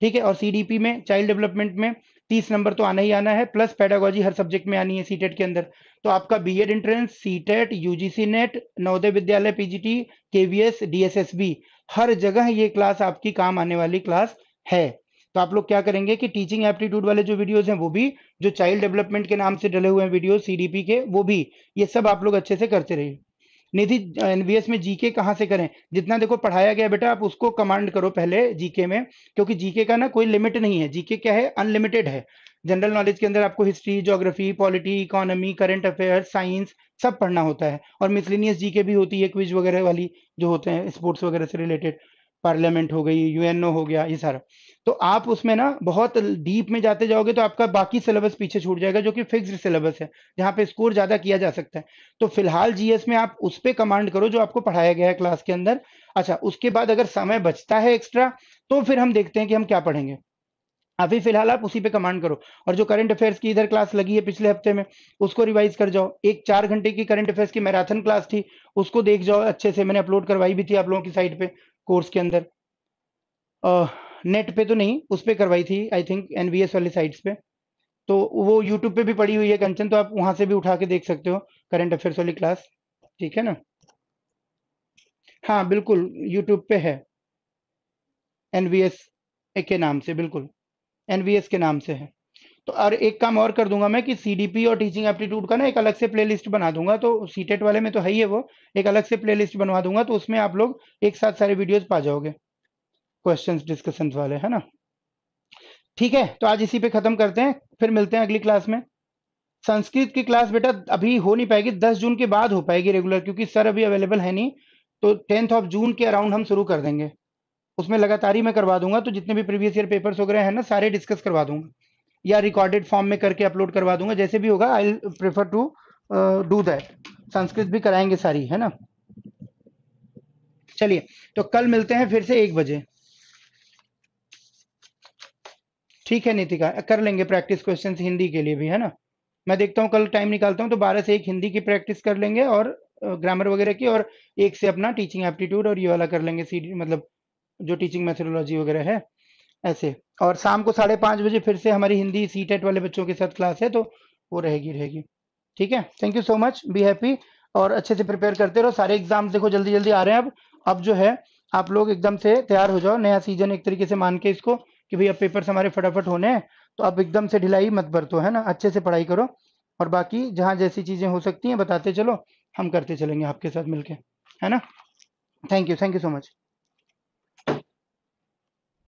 ठीक है और सीडीपी में चाइल्ड डेवलपमेंट में तीस नंबर तो आना ही आना है प्लस पेडागोजी हर सब्जेक्ट में आनी है सीटेट के अंदर तो आपका Ed entrance C TET UGC NET Navodaya Vidyalaya PGT KVS DSSB हर जगह ये क्लास आपकी काम आने वाली क्लास है तो आप लोग क्या करेंगे कि टीचिंग एप्टीट्यूड वाले जो वीडियोस हैं वो भी जो चाइल्ड डेवलपमेंट के नाम से डले हुए हैं वीडियो सीडीपी के वो भी ये सब आप लोग अच्छे से करते रहिए निधि एनबीएस में जीके कहाँ से करें जितना देखो पढ़ाया गया बेटा आप उसको कमांड करो पहले जीके में क्योंकि जीके का ना कोई लिमिट नहीं है जीके क्या है अनलिमिटेड है जनरल नॉलेज के अंदर आपको history geography polity economy current affairs science सब पढ़ना होता है और मिसलिनियस जी के भी होती है क्विज वगैरह वाली जो होते हैं स्पोर्ट्स वगैरह से रिलेटेड पार्लियामेंट हो गई यूएनओ हो गया ये सारा तो आप उसमें ना बहुत डीप में जाते जाओगे तो आपका बाकी सिलेबस पीछे छूट जाएगा जो कि फिक्स्ड सिलेबस है जहाँ पे स्कोर ज़्यादा किया जा सकता है तो फिलहाल जीएस में आप उस पर कमांड करो जो आपको पढ़ाया गया है क्लास के अंदर अच्छा उसके बाद अगर समय बचता है एक्स्ट्रा तो फिर हम देखते हैं कि हम क्या पढ़ेंगे अभी फिलहाल आप उसी पे कमांड करो और जो करंट अफेयर्स की इधर क्लास लगी है पिछले हफ्ते में उसको रिवाइज कर जाओ एक चार घंटे की करंट अफेयर्स की मैराथन क्लास थी उसको देख जाओ अच्छे से मैंने अपलोड करवाई भी थी आप लोगों की साइट पे कोर्स के अंदर आ, नेट पे तो नहीं उस पर करवाई थी आई थिंक एनवीएस वाली साइट्स पे तो वो यूट्यूब पे भी पड़ी हुई है कंचन तो आप वहां से भी उठा के देख सकते हो करंट अफेयर्स वाली क्लास ठीक है ना हाँ बिल्कुल यूट्यूब पे है एनवीएस के नाम से बिल्कुल एनवीएस के नाम से है तो और एक काम और कर दूंगा मैं कि सीडीपी और टीचिंग एप्टीट्यूड का ना एक अलग से प्लेलिस्ट बना दूंगा तो सीटेट e वाले में तो है ही है वो एक अलग से प्लेलिस्ट बनवा दूंगा तो उसमें आप लोग एक साथ सारे वीडियोस पा जाओगे क्वेश्चंस डिस्कशन वाले है ना ठीक है तो आज इसी पे खत्म करते हैं फिर मिलते हैं अगली क्लास में संस्कृत की क्लास बेटा अभी हो नहीं पाएगी दस जून के बाद हो पाएगी रेगुलर क्योंकि सर अभी अवेलेबल है नहीं तो टेंथ ऑफ जून के अराउंड हम शुरू कर देंगे उसमें लगातार ही मैं करवा दूंगा तो जितने भी प्रीवियस ईयर पेपर्स वगैरह हैं ना सारे डिस्कस करवा दूंगा या रिकॉर्डेड फॉर्म में करके अपलोड करवा दूंगा जैसे भी होगा I prefer to do that Sanskrit भी कराएंगे सारी है ना चलिए तो कल मिलते हैं फिर से एक बजे ठीक है नीतिका कर लेंगे प्रैक्टिस क्वेश्चंस हिंदी के लिए भी है ना मैं देखता हूँ कल टाइम निकालता हूँ तो बारह से एक हिंदी की प्रैक्टिस कर लेंगे और ग्रामर uh, वगैरह की और एक से अपना टीचिंग एप्टीट्यूड और ये वाला कर लेंगे सी मतलब जो टीचिंग मैथोडोलॉजी वगैरह है ऐसे और शाम को साढ़े पाँच बजे फिर से हमारी हिंदी सी टेट e वाले बच्चों के साथ क्लास है तो वो रहेगी रहेगी ठीक है thank you so much be happy और अच्छे से प्रिपेयर करते रहो सारे एग्जाम्स देखो जल्दी जल्दी आ रहे हैं अब अब जो है आप लोग एकदम से तैयार हो जाओ नया सीजन एक तरीके से मान के इसको कि भाई अब पेपर्स हमारे फटाफट होने हैं तो अब एकदम से ढिलाई मत बरतो है ना अच्छे से पढ़ाई करो और बाकी जहाँ जैसी चीज़ें हो सकती हैं बताते चलो हम करते चलेंगे आपके साथ मिलकर है ना thank you thank you so much